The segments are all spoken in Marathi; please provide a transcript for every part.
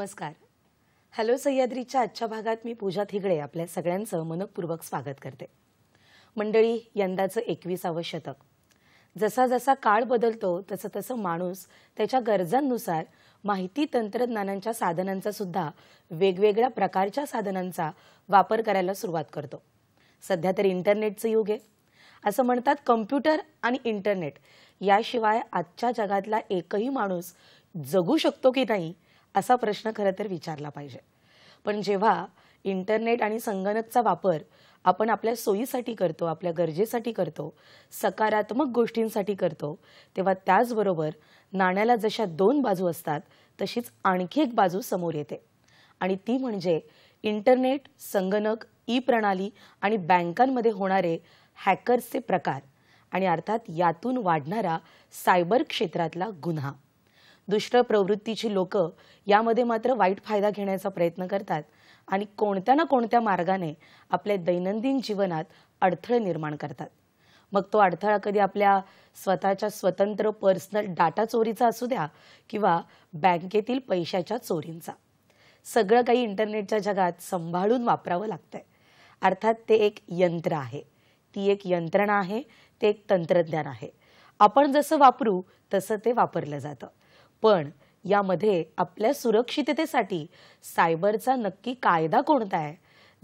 नमस्कार हॅलो सह्याद्रीच्या आजच्या भागात मी पूजा थिगडे आपल्या सगळ्यांचं मनपूर्वक स्वागत करते मंडळी यंदाचं एकविसावं शतक जसा जसा काळ बदलतो तसं तसं माणूस त्याच्या गरजांनुसार माहिती तंत्रज्ञानांच्या साधनांचा सुद्धा वेगवेगळ्या प्रकारच्या साधनांचा वापर करायला सुरुवात करतो सध्या तर इंटरनेटचं युग आहे असं म्हणतात कम्प्युटर आणि इंटरनेट याशिवाय आजच्या जगातला एकही माणूस जगू शकतो की नाही असा प्रश्न खरं तर विचारला पाहिजे पण जेव्हा इंटरनेट आणि संगणकचा वापर आपण आपल्या सोयीसाठी करतो आपल्या गरजेसाठी करतो सकारात्मक गोष्टींसाठी करतो तेव्हा त्याचबरोबर नाण्याला जशा दोन बाजू असतात तशीच आणखी एक बाजू समोर येते आणि ती म्हणजे इंटरनेट संगणक ई प्रणाली आणि बँकांमध्ये होणारे हॅकर्सचे प्रकार आणि अर्थात यातून वाढणारा सायबर क्षेत्रातला गुन्हा दुष्ट प्रवृत्तीची लोक यामध्ये मात्र वाईट फायदा घेण्याचा प्रयत्न करतात आणि कोणत्या ना कोणत्या मार्गाने आपल्या दैनंदिन जीवनात अडथळे निर्माण करतात मग तो अडथळा कधी आपल्या स्वतःच्या स्वतंत्र पर्सनल डाटा चोरीचा असू द्या किंवा बँकेतील पैशाच्या चोरींचा सगळं काही इंटरनेटच्या जगात सांभाळून वापरावं लागतंय अर्थात ते एक यंत्र आहे ती एक यंत्रणा आहे ते एक तंत्रज्ञान आहे आपण जसं वापरू तसं ते वापरलं जातं पण यामध्ये आपल्या सुरक्षिततेसाठी सायबरचा नक्की कायदा कोणता आहे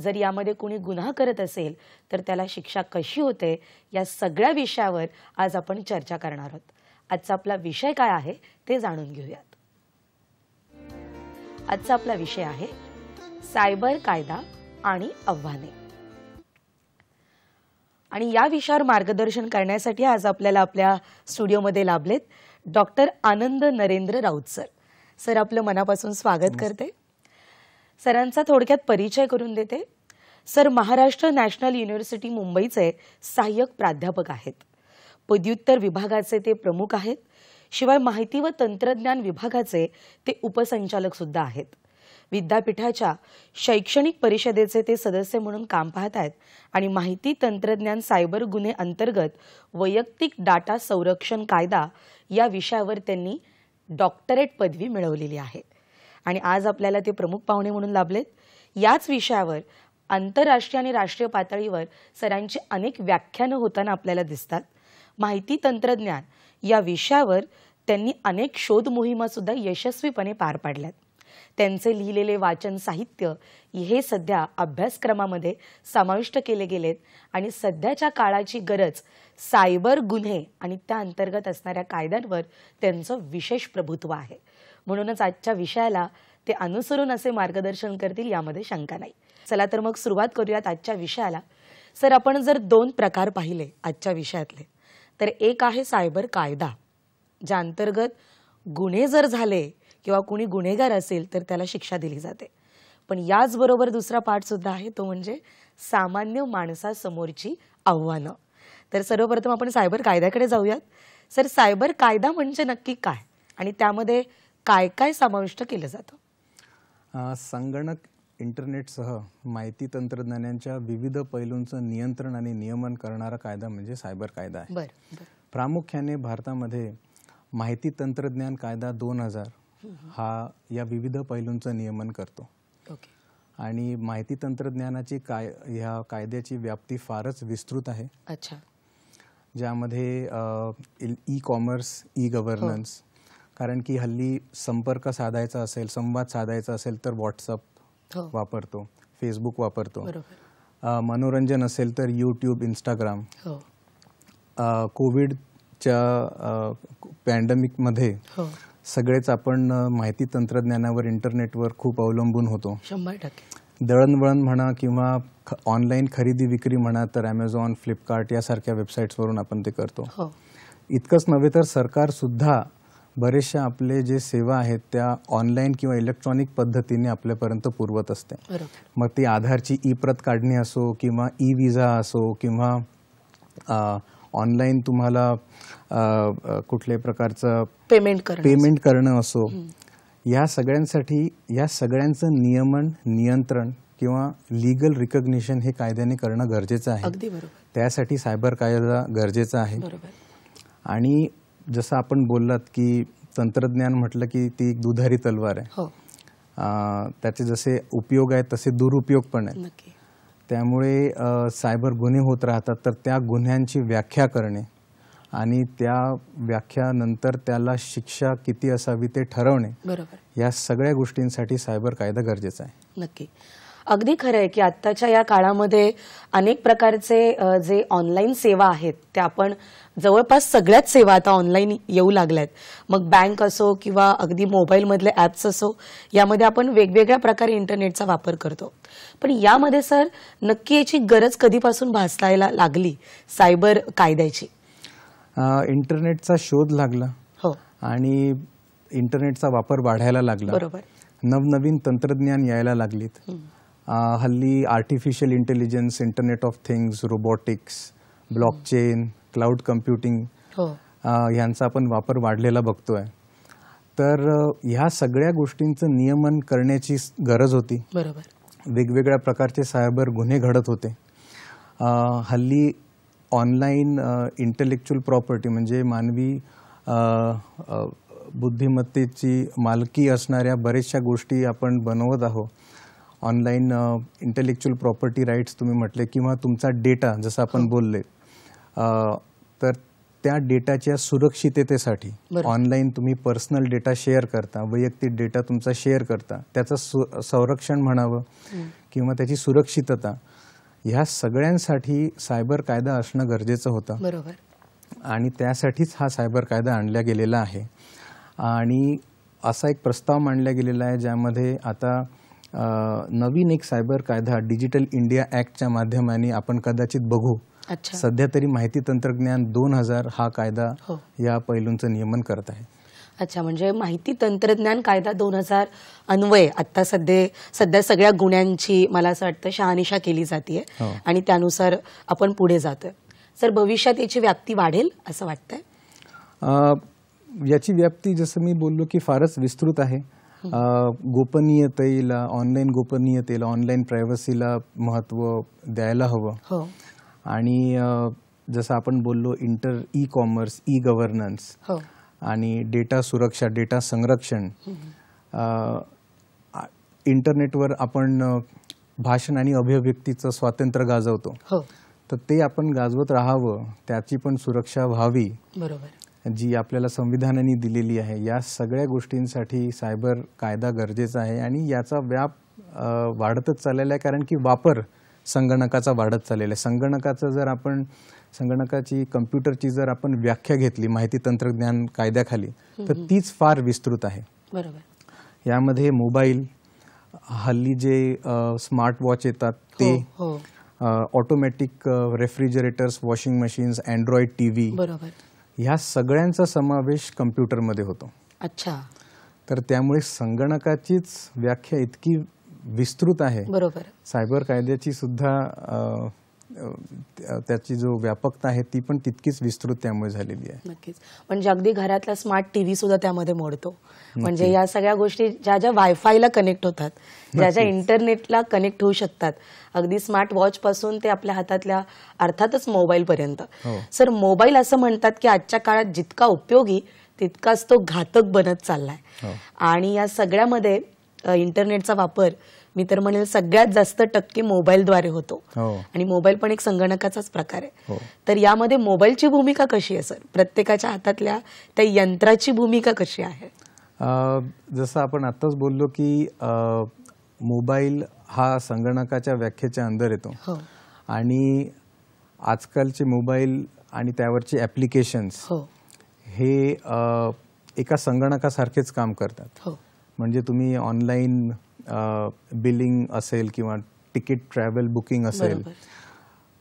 जर यामध्ये कोणी गुन्हा करत असेल तर त्याला शिक्षा कशी होते या सगळ्या विषयावर आज आपण चर्चा करणार आहोत आजचा आपला विषय काय आहे ते जाणून घेऊयात आजचा आपला विषय आहे सायबर कायदा आणि आव्हाने आणि या विषयावर मार्गदर्शन करण्यासाठी आज आपल्याला आपल्या स्टुडिओमध्ये लाभलेत doctor Anand Narendra Raut sir sir आपलं मनापासून स्वागत करते सरांचा थोडक्यात परिचय करून देते सर महाराष्ट्र नॅशनल युनिव्हर्सिटी मुंबईचे सहाय्यक प्राध्यापक आहेत पदव्युत्तर विभागाचे ते प्रमुख आहेत शिवाय माहिती व तंत्रज्ञान विभागाचे ते उपसंचालक सुद्धा आहेत विद्यापीठाच्या शैक्षणिक परिषदेचे ते सदस्य म्हणून काम पाहत आहेत आणि माहिती तंत्रज्ञान सायबर गुन्हे अंतर्गत वैयक्तिक डाटा संरक्षण कायदा या विषयावर त्यांनी डॉक्टरेट पदवी मिळवलेली आहे आणि आज आपल्याला ते प्रमुख पाहुणे म्हणून लाभलेत याच विषयावर आंतरराष्ट्रीय आणि राष्ट्रीय पातळीवर सरांची अनेक व्याख्यानं होताना आपल्याला दिसतात माहिती तंत्रज्ञान या विषयावर त्यांनी अनेक शोध मोहिमासुद्धा यशस्वीपणे पार पाडल्यात त्यांचे लिहिलेले वाचन साहित्य हे सध्या अभ्यासक्रमामध्ये समाविष्ट केले गेलेत आणि सध्याच्या काळाची गरज सायबर गुन्हे आणि त्या अंतर्गत असणाऱ्या कायद्यांवर त्यांचं विशेष प्रभुत्व आहे म्हणूनच आजच्या विषयाला ते अनुसरून असे मार्गदर्शन करतील यामध्ये शंका नाही चला तर मग सुरुवात करूयात आजच्या विषयाला सर आपण जर दोन प्रकार पाहिले आजच्या विषयातले तर एक आहे सायबर कायदा ज्या अंतर्गत गुन्हे जर झाले किंवा कुणी गुन्हेगार असेल तर त्याला शिक्षा दिली जाते पण याचबरोबर दुसरा पाठसुद्धा आहे तो म्हणजे सामान्य माणसासमोरची आव्हानं तर सर्वप्रथम आपण सायबर कायद्याकडे जाऊयात सर सायबर कायदा म्हणजे नक्की काय आणि त्यामध्ये काय काय समाविष्ट केलं जातं संगणक इंटरनेटसह माहिती तंत्रज्ञानाच्या विविध पैलूंचं नियंत्रण आणि नियमन करणारा कायदा म्हणजे सायबर कायदा आहे प्रामुख्याने भारतामध्ये माहिती तंत्रज्ञान कायदा दोन हजार हा या विविध पैलूंचं नियमन करतो आणि माहिती तंत्रज्ञानाची काय ह्या कायद्याची व्याप्ती फारच विस्तृत आहे अच्छा ज्यामध्ये ई कॉमर्स ई गव्हर्नन्स कारण की हल्ली संपर्क साधायचा असेल संवाद साधायचा असेल तर व्हॉट्सअप हो. वापरतो फेसबुक वापरतो मनोरंजन असेल तर यूट्यूब इंस्टाग्राम हो. कोविडच्या पॅन्डेमिकमध्ये हो. सगळेच आपण माहिती तंत्रज्ञानावर इंटरनेटवर खूप अवलंबून होतो शंभर टक्के दळणवळण म्हणा किंवा ऑनलाईन खरेदी विक्री म्हणा तर अमेझॉन फ्लिपकार्ट यासारख्या वेबसाईट्सवरून आपण ते करतो हो. इतकंच नव्हे तर सरकारसुद्धा बरेचशा आपले जे सेवा आहेत त्या ऑनलाईन किंवा इलेक्ट्रॉनिक पद्धतीने आपल्यापर्यंत पुरवत असते मग ती आधारची ई प्रत काढणी असो किंवा ई विजा असो किंवा ऑनलाईन तुम्हाला कुठल्याही प्रकारचं पेमेंट पेमेंट करणं असो या सगळ्यांसाठी या सगळ्यांचं नियमन नियंत्रण किंवा लिगल रिकग्निशन हे कायद्याने करणं गरजेचं आहे त्यासाठी सायबर कायदा गरजेचा आहे आणि जसं आपण बोललात की तंत्रज्ञान म्हटलं की ती एक दुधारी तलवार आहे हो। त्याचे जसे उपयोग आहेत तसे दुरुपयोग पण आहेत त्यामुळे सायबर गुन्हे होत राहतात तर त्या गुन्ह्यांची व्याख्या करणे आणि त्या व्याख्यानंतर त्याला शिक्षा किती असावी ते ठरवणे बरोबर या सगळ्या गोष्टींसाठी सायबर कायदा गरजेचा आहे नक्की अगदी खरं आहे की आत्ताच्या या काळामध्ये अनेक प्रकारचे जे ऑनलाईन सेवा आहेत त्या आपण जवळपास सगळ्याच सेवा आता ऑनलाईन येऊ लागल्यात मग बँक असो किंवा अगदी मोबाईलमधले ॲप्स असो यामध्ये आपण वेगवेगळ्या प्रकारे इंटरनेटचा वापर करतो पण यामध्ये सर नक्की याची गरज कधीपासून भासायला लागली सायबर कायद्याची इंटरनेटचा शोध लागला हो आणि इंटरनेटचा वापर वाढायला लागला नवनवीन तंत्रज्ञान यायला लागलीत हल्ली artificial intelligence internet of things robotics blockchain cloud computing ह्यांचा आपण वापर वाढलेला बघतोय तर ह्या सगळ्या गोष्टींचं नियमन करण्याची गरज होती बरोबर वेगवेगळ्या प्रकारचे सायबर गुन्हे घडत होते हल्ली ऑनलाईन इंटेलेक्च्युअल प्रॉपर्टी म्हणजे मानवी बुद्धिमत्तेची मालकी असणाऱ्या बऱ्याचशा गोष्टी आपण बनवत आहोत ऑनलाईन इंटेलेक्च्युअल प्रॉपर्टी राईट्स तुम्ही म्हटले किंवा तुमचा डेटा जसं आपण हो. बोलले तर त्या डेटाच्या सुरक्षिततेसाठी ऑनलाईन तुम्ही पर्सनल डेटा शेअर करता वैयक्तिक डेटा तुमचा शेअर करता त्याचं संरक्षण म्हणावं किंवा त्याची सुरक्षितता ह्या सगळ्यांसाठी सायबर कायदा असणं गरजेचं होतं बरोबर आणि त्यासाठीच हा सायबर कायदा आणला गेलेला आहे आणि असा एक प्रस्ताव मांडला गेलेला आहे ज्यामध्ये आता नवीन एक सायबर कायदा डिजिटल इंडिया ॲक्टच्या माध्यमाने आपण कदाचित बघू सध्या तरी माहिती तंत्रज्ञान दोन हजार हा कायदा हो। या पैलूंचं नियमन करत आहे अच्छा म्हणजे माहिती तंत्रज्ञान कायदा दोन हजार अन्वय आता सध्या सध्या सगळ्या गुन्ह्यांची मला असं वाटतं शहानिशा केली जाते हो. आणि त्यानुसार आपण पुढे जातोय सर भविष्यात याची व्याप्ती वाढेल असं वाटतंय याची व्याप्ती जसं मी बोललो की फारच विस्तृत आहे गोपनीयतेला ऑनलाईन गोपनीयतेला ऑनलाईन प्रायव्हसीला महत्त्व द्यायला हवं हो. आणि जसं आपण बोललो inter e commerce e governance हो। आणि डेटा सुरक्षा डेटा संरक्षण इंटरनेटवर आपण भाषण आणि अभिव्यक्तीचं स्वातंत्र्य गाजवतो हो. तर ते आपण गाजवत राहावं त्याची पण सुरक्षा व्हावी बरोबर जी आपल्याला संविधानाने दिलेली आहे या सगळ्या गोष्टींसाठी सायबर कायदा गरजेचा आहे आणि याचा व्याप वाढतच चाललेला आहे कारण की वापर संगणकाचा वाढत चाललेला आहे संगणकाचं जर आपण संगणकाची कम्प्युटरची जर आपण व्याख्या घेतली माहिती तंत्रज्ञान कायद्याखाली तर तीच फार विस्तृत आहे बरोबर यामध्ये मोबाईल हल्ली जे स्मार्ट वॉच येतात हो, ते automatic refrigerators washing machines android TV व्ही ह्या सगळ्यांचा समावेश कम्प्युटरमध्ये होतो अच्छा तर त्यामुळे संगणकाचीच व्याख्या इतकी विस्तृत आहे बरोबर सायबर कायद्याची सुद्धा त्याची जो व्यापकता आहे ती पण तितकीच विस्तृत त्यामुळे झालेली आहे नक्कीच म्हणजे अगदी घरातला स्मार्ट टीव्ही सुद्धा त्यामध्ये मोडतो म्हणजे या सगळ्या गोष्टी ज्या ज्या वायफायला कनेक्ट होतात ज्या ज्या इंटरनेटला कनेक्ट होऊ शकतात अगदी स्मार्ट वॉच पासून ते आपल्या हातातल्या अर्थातच मोबाईल पर्यंत हो. सर मोबाईल असं म्हणतात की आजच्या काळात जितका उपयोगी तितकाच तो घातक बनत चाललाय हो. आणि या सगळ्यामध्ये इंटरनेटचा वापर मी तर म्हणेल सगळ्यात जास्त टक्के मोबाईलद्वारे होतो हो. आणि मोबाईल पण एक संगणकाचाच प्रकार आहे हो. तर यामध्ये मोबाईलची भूमिका कशी आहे सर प्रत्येकाच्या हातातल्या त्या यंत्राची भूमिका कशी आहे जसं आपण आताच बोललो की मोबाईल हा संगणकाच्या व्याख्येच्या अंदर येतो हो. आणि आजकालचे मोबाईल आणि त्यावरचे ऍप्लिकेशन्स हे एका संगणकासारखेच काम करतात म्हणजे तुम्ही ऑनलाईन बिलिंग असेल किंवा तिकीट ट्रॅव्हल बुकिंग असेल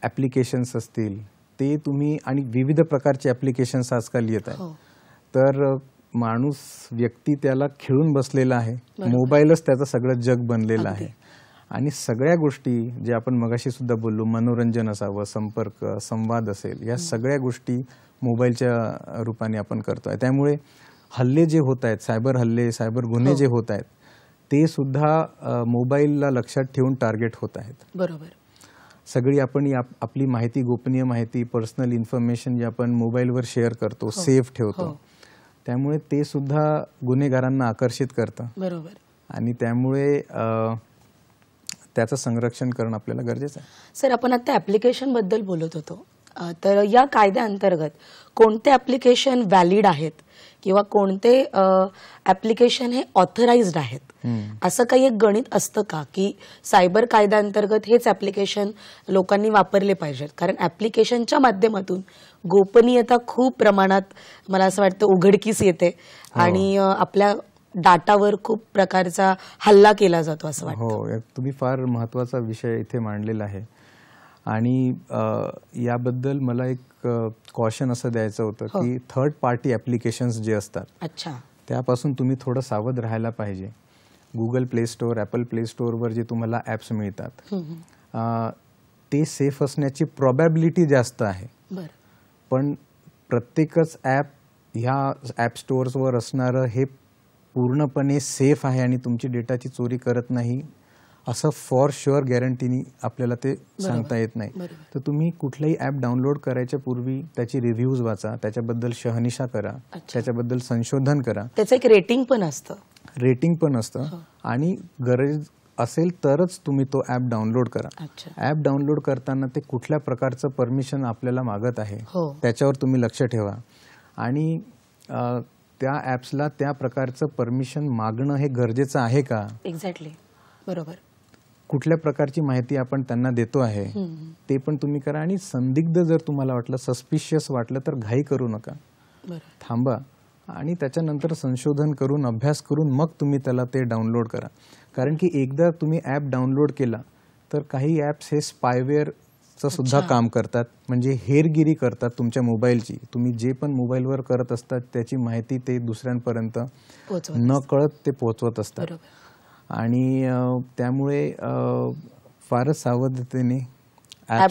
ॲप्लिकेशन्स असतील ते तुम्ही आणि विविध प्रकारचे ॲप्लिकेशन्स आजकाल येत आहे हो. तर माणूस व्यक्ती त्याला खेळून बसलेला आहे मोबाईलच त्याचं सगळं जग बनलेलं आहे आणि सगळ्या गोष्टी जे आपण मगाशी सुद्धा बोललो मनोरंजन असावं संपर्क संवाद असेल या सगळ्या गोष्टी मोबाईलच्या रूपाने आपण करतो त्यामुळे हल्ले जे होत आहेत सायबर हल्ले सायबर गुन्हे हो. जे होत आहेत ते सुद्धा मोबाईलला लक्षात ठेवून टार्गेट होत आहेत बरोबर सगळी आपण आपली माहिती गोपनीय माहिती पर्सनल इन्फॉर्मेशन जे आपण मोबाईलवर शेअर करतो हो, सेफ ठेवतो हो. त्यामुळे ते सुद्धा गुन्हेगारांना आकर्षित करतं बरोबर आणि त्यामुळे त्याचं संरक्षण करणं आपल्याला गरजेचं आहे सर आपण आता ऍप्लिकेशन बद्दल बोलत होतो तर या कायद्याअंतर्गत कोणते ऍप्लिकेशन व्हॅलिड आहेत किंवा कोणते ऍप्लिकेशन हे ऑथराइज्ड आहेत असं काही एक गणित असतं का की सायबर कायद्याअंतर्गत हेच ऍप्लिकेशन लोकांनी वापरले पाहिजेत कारण ऍप्लिकेशनच्या माध्यमातून गोपनीयता खूप प्रमाणात मला असं वाटतं उघडकीस येते हो. आणि आपल्या डाटावर खूप प्रकारचा हल्ला केला जातो असं हो, वाटतं तुम्ही फार महत्वाचा विषय इथे मांडलेला आहे आणि याबद्दल मला एक कॉशन असं द्यायचं होतं हो. की थर्ड पार्टी ऍप्लिकेशन्स जे असतात अच्छा त्यापासून तुम्ही थोडं सावध राहायला पाहिजे Google play store apple play स्टोअरवर जे तुम्हाला ऍप्स मिळतात ते सेफ असण्याची प्रॉबॅबिलिटी जास्त आहे पण प्रत्येकच ऍप ह्या ऍप स्टोअर्सवर असणारं हे पूर्णपणे सेफ आहे आणि तुमची डेटाची चोरी करत नाही असं फॉर शुअर गॅरंटीनी आपल्याला ते सांगता येत नाही तर तुम्ही कुठलाही ऍप डाउनलोड करायच्या पूर्वी त्याची रिव्ह्यूज वाचा त्याच्याबद्दल शहनिशा करा त्याच्याबद्दल संशोधन करा त्याचं एक रेटिंग पण असतं रेटिंग पण असतं हो. आणि गरज असेल तरच तुम्ही तो ऍप डाउनलोड करा ऍप डाउनलोड करताना ते कुठल्या प्रकारचं परमिशन आपल्याला मागत आहे हो. त्याच्यावर तुम्ही लक्ष ठेवा आणि त्या ऍप्सला त्या प्रकारचं परमिशन मागणं हे गरजेचं आहे का एक्झॅक्टली बरोबर कुठल्या प्रकारची माहिती आपण त्यांना देतो आहे ते पण तुम्ही करा आणि संदिग्ध जर तुम्हाला वाटलं सस्पिशियस वाटलं तर घाई करू नका थांबा आणि त्याच्यानंतर संशोधन करून अभ्यास करून मग तुम्ही त्याला ते डाउनलोड करा कारण की एकदा तुम्ही ॲप डाउनलोड केला तर काही ॲप्स हे स्पायवेअरचं सुद्धा काम करतात म्हणजे हेरगिरी करतात तुमच्या मोबाईलची तुम्ही जे पण मोबाईलवर करत असतात त्याची माहिती ते दुसऱ्यांपर्यंत न कळत ते पोहोचवत असतात आणि त्यामुळे फारच सावधतेने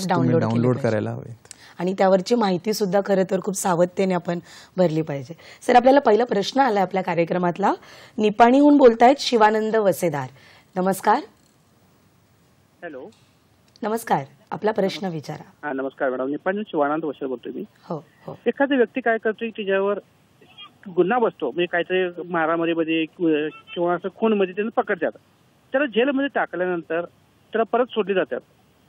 डाउनलोड करायला हवे आणि त्यावरची माहिती सुद्धा खरं तर खूप सावधतेने आपण भरली पाहिजे सर आपल्याला पहिला प्रश्न आला आपल्या कार्यक्रमातला निपाणीहून बोलतायत शिवानंद वसेदार नमस्कार हॅलो नमस्कार आपला प्रश्न विचारा नमस्कार मॅडम निपाणी शिवानंद वसेदार बोलतोय मी हो हो एखादी व्यक्ती काय करते ज्यावर गुन्हा बसतो म्हणजे काहीतरी मारामारीमध्ये किंवा असं खूनमध्ये त्यांना पकडतात त्याला जेलमध्ये टाकल्यानंतर त्याला परत सोडले जातात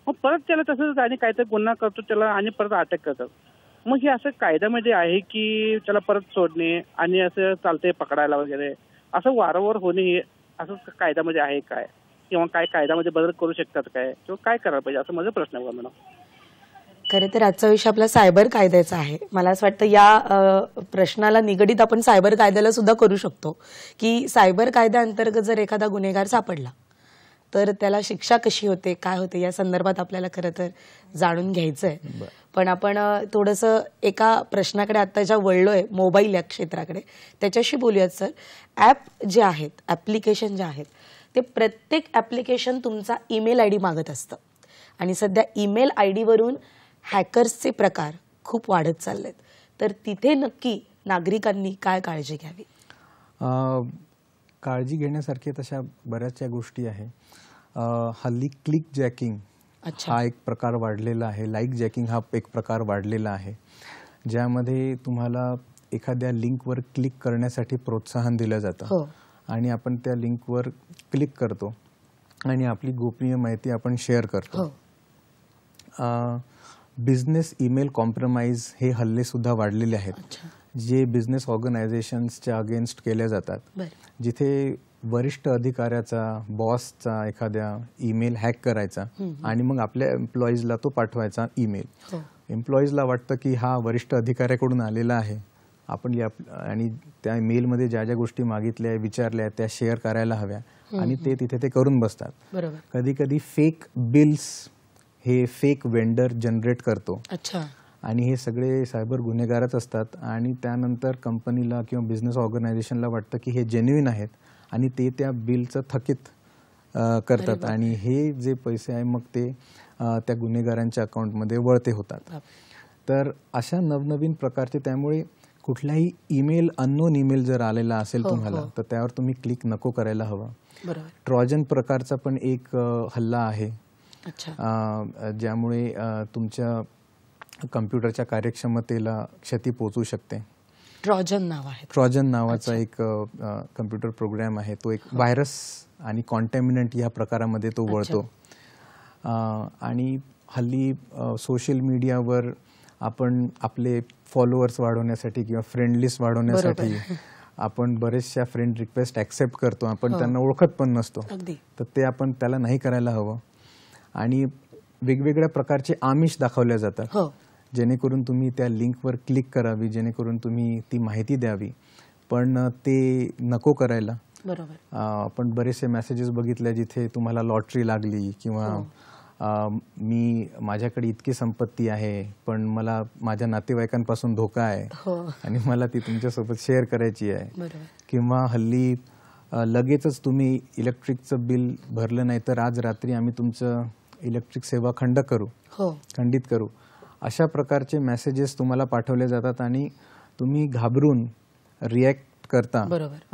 मग परत त्याला तसंच आणि काहीतरी गुन्हा करतो त्याला आणि परत अटक करतात मग हे असं कायद्यामध्ये आहे की त्याला परत सोडणे आणि असं चालतंय पकडायला वगैरे असं वारंवार होणे हे असं कायद्यामध्ये आहे काय किंवा काय कायद्यामध्ये बदल करू शकतात काय किंवा काय करायला पाहिजे असं माझा प्रश्न आहे मॅडम खरं तर आजचा विषय आपला सायबर कायद्याचा आहे मला असं वाटतं या प्रश्नाला निगडीत आपण सायबर कायद्याला सुद्धा करू शकतो की सायबर कायद्याअंतर्गत जर एखादा गुन्हेगार सापडला तर त्याला शिक्षा कशी होते काय होते या संदर्भात आपल्याला खरं तर जाणून घ्यायचं आहे पण आपण थोडस एका प्रश्नाकडे आता ज्या वळलोय मोबाईल या क्षेत्राकडे त्याच्याशी बोलूयात सर ॲप जे आहेत ॲप्लिकेशन जे आहेत ते प्रत्येक ॲप्लिकेशन तुमचा ईमेल आय डी मागत असतं आणि सध्या ईमेल आय डीवरून हॅकर्सचे प्रकार खूप वाढत चाललेत तर तिथे नक्की नागरिकांनी काय काळजी घ्यावी काळजी घेण्यासारख्या तशा बऱ्याचशा गोष्टी आहेत हल्ली क्लिक जॅकिंग हा एक प्रकार वाढलेला आहे लाईक जॅकिंग हा एक प्रकार वाढलेला आहे ज्यामध्ये तुम्हाला एखाद्या लिंकवर क्लिक करण्यासाठी प्रोत्साहन दिलं जातं हो। आणि आपण त्या लिंकवर क्लिक करतो आणि आपली गोपनीय माहिती आपण शेअर करतो हो। बिझनेस ईमेल कॉम्प्रोमाइज हे हल्ले सुद्धा वाढलेले आहेत जे बिझनेस ऑर्गनायझेशन्सच्या अगेन्स्ट केल्या जातात जिथे वरिष्ठ अधिकाऱ्याचा बॉसचा एखाद्या ईमेल हॅक करायचा आणि मग आपल्या एम्प्लॉईजला तो पाठवायचा ईमेल एम्प्लॉईजला हो. वाटतं की हा वरिष्ठ अधिकाऱ्याकडून आलेला आहे आपण या आणि त्या मेलमध्ये ज्या ज्या गोष्टी मागितल्या विचारल्या त्या शेअर करायला हव्या आणि ते तिथे ते करून बसतात कधी कधी फेक बिल्स हे फेक वेंडर जनरेट करतो अच्छा आणि हे सगळे सायबर गुन्हेगारच असतात आणि त्यानंतर कंपनीला किंवा बिझनेस ऑर्गनायझेशनला वाटतं की हे जेन्युइन आहेत आणि ते त्या बिलचं थकीत करतात आणि हे जे पैसे आहे मग ते त्या गुन्हेगारांच्या अकाउंटमध्ये वळते होतात तर अशा नवनवीन प्रकारचे त्यामुळे कुठलाही ईमेल अननोन ईमेल जर आलेला असेल हो, तुम्हाला हो. तर त्यावर तुम्ही क्लिक नको करायला हवं ट्रॉजन प्रकारचा पण एक हल्ला आहे ज्यामुळे तुमच्या कम्प्युटरच्या कार्यक्षमतेला क्षती पोचू शकते ट्रॉजन नाव आहे ट्रॉजन नावाचा एक कम्प्युटर प्रोग्राम आहे तो एक हो. व्हायरस आणि कॉन्टॅमिनंट या प्रकारामध्ये तो वळतो आणि हल्ली सोशल मीडियावर आपण आपले फॉलोअर्स वाढवण्यासाठी किंवा फ्रेंड लिस्ट वाढवण्यासाठी आपण बरेचशा फ्रेंड रिक्वेस्ट ऍक्सेप्ट करतो आपण हो. त्यांना ओळखत पण नसतो तर ते आपण त्याला नाही करायला हवं आणि वेगवेगळ्या प्रकारचे आमिष दाखवल्या जातात हो. जेणेकरून तुम्ही त्या लिंकवर क्लिक करावी जेणेकरून तुम्ही ती माहिती द्यावी पण ते नको करायला बरोबर आपण बरेचसे मेसेजेस बघितले जिथे तुम्हाला लॉटरी लागली किंवा हो. मी माझ्याकडे इतकी संपत्ती आहे पण मला माझ्या नातेवाईकांपासून धोका आहे हो. आणि मला ती तुमच्यासोबत शेअर करायची आहे किंवा हल्ली लगेचच तुम्ही इलेक्ट्रिकचं बिल भरलं नाही तर आज रात्री आम्ही तुमचं इलेक्ट्रिक सेवा खंड करू हो खंडित करू अशा प्रकारचे मेसेजेस तुम्हाला पाठवले जातात आणि तुम्ही घाबरून रिॲक्ट करता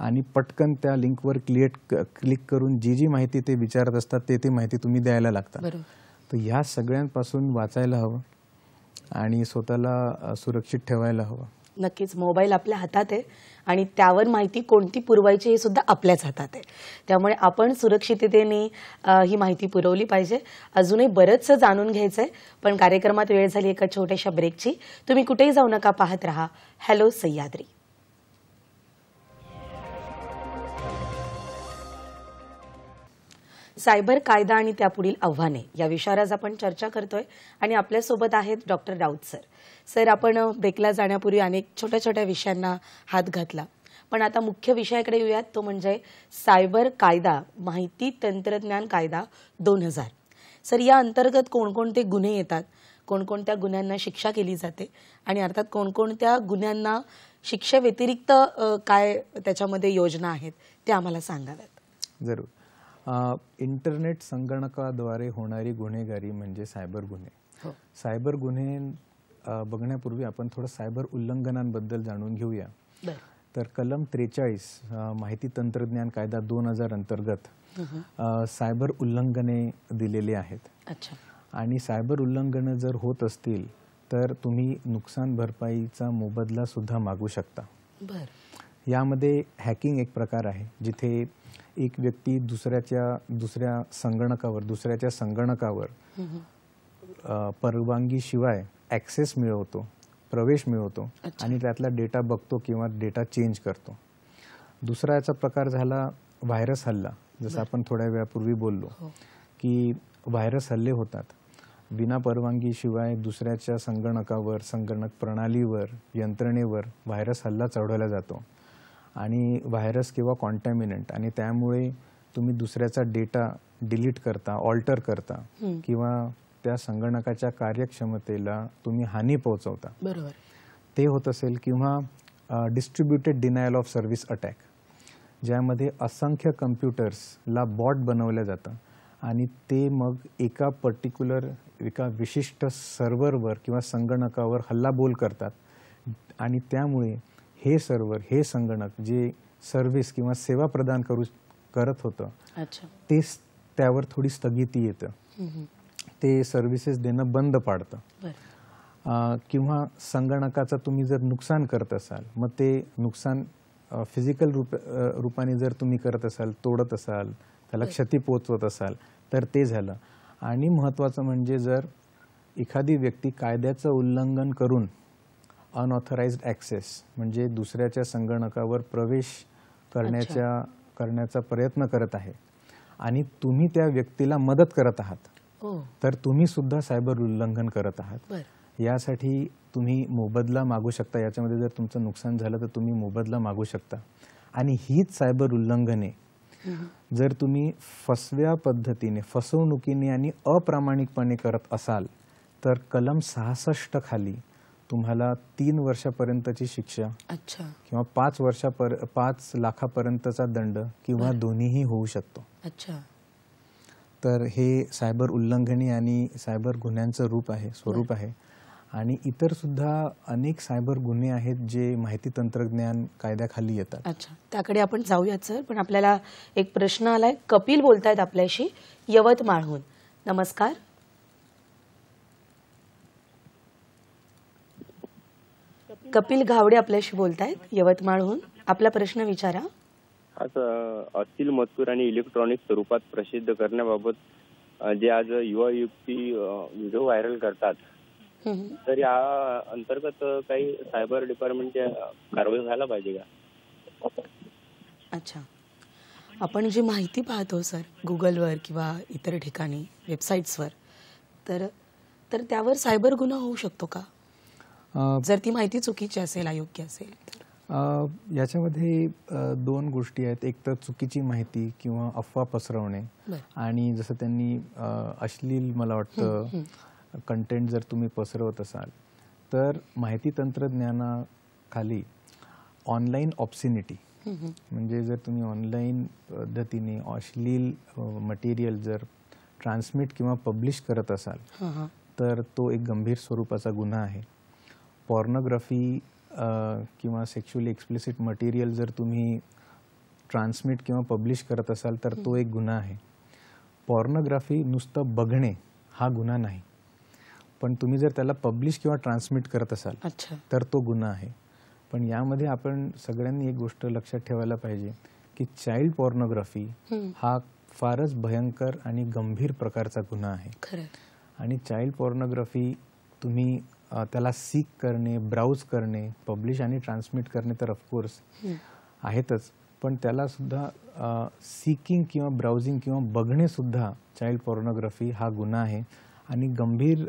आणि पटकन त्या लिंकवर क्लिएट क्लिक करून जी जी माहिती ते विचारत असतात ते ती माहिती तुम्ही द्यायला लागता तर ह्या सगळ्यांपासून वाचायला हवं आणि स्वतःला सुरक्षित ठेवायला हवं नक्कीच मोबाईल आपल्या हातात आहे आणि त्यावर माहिती कोणती पुरवायची हे सुद्धा आपल्याच हातात आहे त्यामुळे आपण सुरक्षिततेने ही माहिती पुरवली पाहिजे अजूनही बरंचसं जाणून घ्यायचंय पण कार्यक्रमात वेळ झाली एका छोट्याशा ब्रेकची तुम्ही कुठेही जाऊ नका पाहत राहा हॅलो सह्याद्री सायबर कायदा आणि त्यापुढील आव्हाने या विषयावर आज आपण चर्चा करतोय आणि आपल्यासोबत आहेत डॉक्टर राऊत सर सर आपण बेकला जाण्यापूर्वी अनेक छोट्या छोट्या विषयांना हात घातला पण आता मुख्य विषयाकडे येऊयात तो म्हणजे सायबर कायदा माहिती तंत्रज्ञान कायदा दोन हजार सर या अंतर्गत कोणकोणते गुन्हे येतात कोणकोणत्या गुन्ह्यांना शिक्षा केली जाते आणि अर्थात कोणकोणत्या गुन्ह्यांना शिक्षेव्यतिरिक्त काय त्याच्यामध्ये योजना आहेत ते आम्हाला सांगाव्यात जरूर इंटरनेट संगणकाद्वारे होणारी गुन्हेगारी म्हणजे सायबर गुन्हे हो. सायबर गुन्हे बघण्यापूर्वी आपण थोडं सायबर उल्लंघनांबद्दल जाणून घेऊया तर कलम त्रेचाळीस माहिती तंत्रज्ञान कायदा दोन हजार अंतर्गत सायबर उल्लंघने दिलेले आहेत आणि सायबर उल्लंघन जर होत असतील तर तुम्ही नुकसान भरपाईचा मोबदला सुद्धा मागू शकता बरं यामध्ये हॅकिंग एक प्रकार आहे जिथे एक व्यक्ती दुसऱ्याच्या दुसऱ्या संगणकावर दुसऱ्याच्या संगणकावर परवानगी शिवाय ॲक्सेस मिळवतो प्रवेश मिळवतो आणि त्यातला डेटा बघतो किंवा डेटा चेंज करतो दुसरा याचा प्रकार झाला व्हायरस हल्ला जसं आपण थोड्या वेळापूर्वी बोललो हो. की व्हायरस हल्ले होतात परवानगी शिवाय दुसऱ्याच्या संगणकावर संगणक प्रणालीवर यंत्रणेवर व्हायरस हल्ला चढवला जातो आणि व्हायरस किंवा कॉन्टॅमिनंट आणि त्यामुळे तुम्ही दुसऱ्याचा डेटा डिलीट करता ऑल्टर करता किंवा त्या संगणकाच्या कार्यक्षमतेला तुम्ही हानी पोहोचवता बरोबर ते होत असेल किंवा distributed denial of service attack ज्यामध्ये असंख्य कम्प्युटर्सला बॉट बनवल्या जातं आणि ते मग एका पर्टिक्युलर एका विशिष्ट सर्व्हरवर किंवा संगणकावर हल्लाबोल करतात आणि त्यामुळे हे सर्व्हर हे संगणक जे सर्व्हिस किंवा सेवा प्रदान करू करत होतं ते त्यावर थोडी स्थगिती येतं ते सर्व्हिसेस देणं बंद पाडतं किंवा संगणकाचं तुम्ही जर नुकसान करत असाल मग ते नुकसान फिजिकल रूप रूपाने जर तुम्ही करत असाल तोडत असाल त्याला क्षती पोचवत असाल तर ते झालं आणि महत्त्वाचं म्हणजे जर एखादी व्यक्ती कायद्याचं उल्लंघन करून अनऑथराइज्ड ॲक्सेस म्हणजे दुसऱ्याच्या संगणकावर प्रवेश करण्याच्या करण्याचा प्रयत्न करत आहे आणि तुम्ही त्या व्यक्तीला मदत करत आहात हो. तर तुम्ही सुद्धा सायबर उल्लंघन करत आहात यासाठी तुम्ही मोबदला मागू शकता याच्यामध्ये जर तुमचं नुकसान झालं तर तुम्ही मोबदला मागू शकता आणि हीच सायबर उल्लंघने जर तुम्ही फसव्या पद्धतीने फसवणुकीने आणि अप्रामाणिकपणे करत असाल तर कलम सहासष्ट खाली तुम्हाला तीन वर्षापर्यंतची शिक्षा अच्छा किंवा पाच वर्षा पाच लाखापर्यंतचा दंड किंवा दोन्हीही होऊ शकतो अच्छा तर हे सायबर उल्लंघने आणि सायबर गुन्ह्यांचं रूप आहे स्वरूप आहे आणि इतर सुद्धा अनेक सायबर गुन्हे आहेत जे माहिती तंत्रज्ञान कायद्याखाली येतात अच्छा त्याकडे आपण जाऊयात सर पण आपल्याला एक प्रश्न आलाय कपिल बोलतायत आपल्याशी यवतमाळहून नमस्कार कपिल घावडे आपल्याशी बोलतायत यवतमाळहून आपला प्रश्न विचारा आज मजकूर आणि इलेक्ट्रॉनिक स्वरूपात प्रसिद्ध करण्याबाबत जे आज युवा युक्ती व्हिडिओ व्हायरल करतात तर या अंतर्गत काही सायबर डिपार्टमेंटच्या कारवाई व्हायला पाहिजे का अच्छा आपण जी माहिती पाहतो सर गुगलवर किंवा इतर ठिकाणी वेबसाईट्सवर तर तर त्यावर सायबर गुन्हा होऊ शकतो का जर ती माहिती चुकीची असेल अयोग्य असेल याच्यामध्ये दोन गोष्टी आहेत एक तर चुकीची माहिती किंवा अफवा पसरवणे आणि जसं त्यांनी अश्लील मला वाटतं कंटेंट जर तुम्ही पसरवत असाल तर माहिती तंत्रज्ञानाखाली ऑनलाईन ऑप्सिनिटी म्हणजे जर तुम्ही ऑनलाईन पद्धतीने अश्लील मटेरियल जर ट्रान्समिट किंवा पब्लिश करत असाल तर तो एक गंभीर स्वरूपाचा गुन्हा आहे पॉर्नोग्राफी uh, किंवा सेक्शुअली एक्सप्लिसिट मटेरियल जर तुम्ही ट्रान्समिट किंवा पब्लिश करत असाल तर तो एक गुन्हा आहे पॉर्नोग्राफी नुसतं बघणे हा गुन्हा नाही पण तुम्ही जर त्याला पब्लिश किंवा ट्रान्समिट करत असाल तर तो गुन्हा आहे पण यामध्ये आपण सगळ्यांनी एक गोष्ट लक्षात ठेवायला पाहिजे की चाइल्ड पॉर्नोग्राफी हा फारच भयंकर आणि गंभीर प्रकारचा गुन्हा आहे आणि चाइल्ड पॉर्नोग्राफी तुम्ही त्याला सीक करणे ब्राउज करणे पब्लिश आणि ट्रान्समिट करणे तर ऑफकोर्स आहेतच पण त्याला सुद्धा सीकिंग किंवा ब्राउझिंग किंवा बघणेसुद्धा चाइल्ड पोर्नोग्राफी हा गुन्हा आहे आणि गंभीर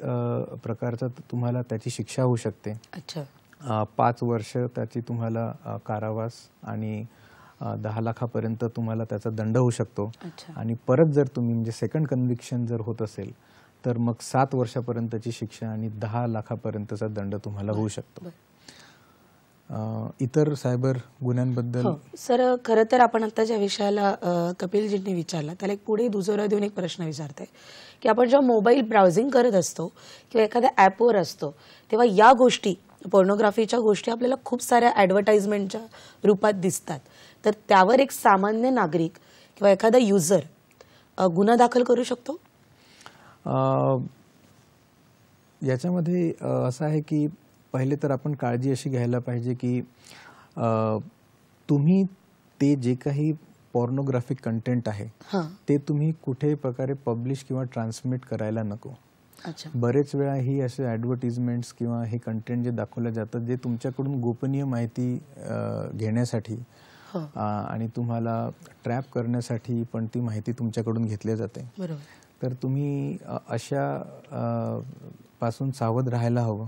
प्रकारचा तुम्हाला त्याची शिक्षा होऊ शकते अच्छा पाच वर्ष त्याची तुम्हाला कारावास आणि दहा लाखापर्यंत तुम्हाला त्याचा दंड होऊ शकतो आणि परत जर तुम्ही म्हणजे सेकंड कन्व्हिक्शन जर होत असेल तर मग सात वर्षापर्यंतची शिक्षा आणि दहा लाखापर्यंतचा दंड तुम्हाला होऊ शकतो इतर सायबर गुन्ह्यांबद्दल हो, सर खरं तर आपण आता ज्या विषयाला कपिलजींनी विचारला त्याला एक पुढे दुजोरा देऊन एक प्रश्न विचारते की आपण जेव्हा मोबाईल ब्राउझिंग करत असतो किंवा एखाद्या ॲपवर असतो तेव्हा या गोष्टी पोर्नोग्राफीच्या गोष्टी आपल्याला खूप साऱ्या ऍडव्हर्टाइजमेंटच्या रूपात दिसतात तर त्यावर एक सामान्य नागरिक किंवा एखादा युजर गुन्हा दाखल करू शकतो याच्यामध्ये असं आहे की पहिले तर आपण काळजी अशी घ्यायला पाहिजे की तुम्ही ते जे काही पॉर्नोग्राफिक कंटेंट आहे ते तुम्ही कुठेही प्रकारे पब्लिश किंवा ट्रान्समिट करायला नको बरेच वेळा ही असे ऍडव्हर्टिजमेंट किंवा हे कंटेंट जे दाखवले जातात जे तुमच्याकडून गोपनीय माहिती घेण्यासाठी हो. आणि तुम्हाला ट्रॅप करण्यासाठी पण ती माहिती तुमच्याकडून घेतली जाते तर तुम्ही अशा पासून सावध राहायला हवं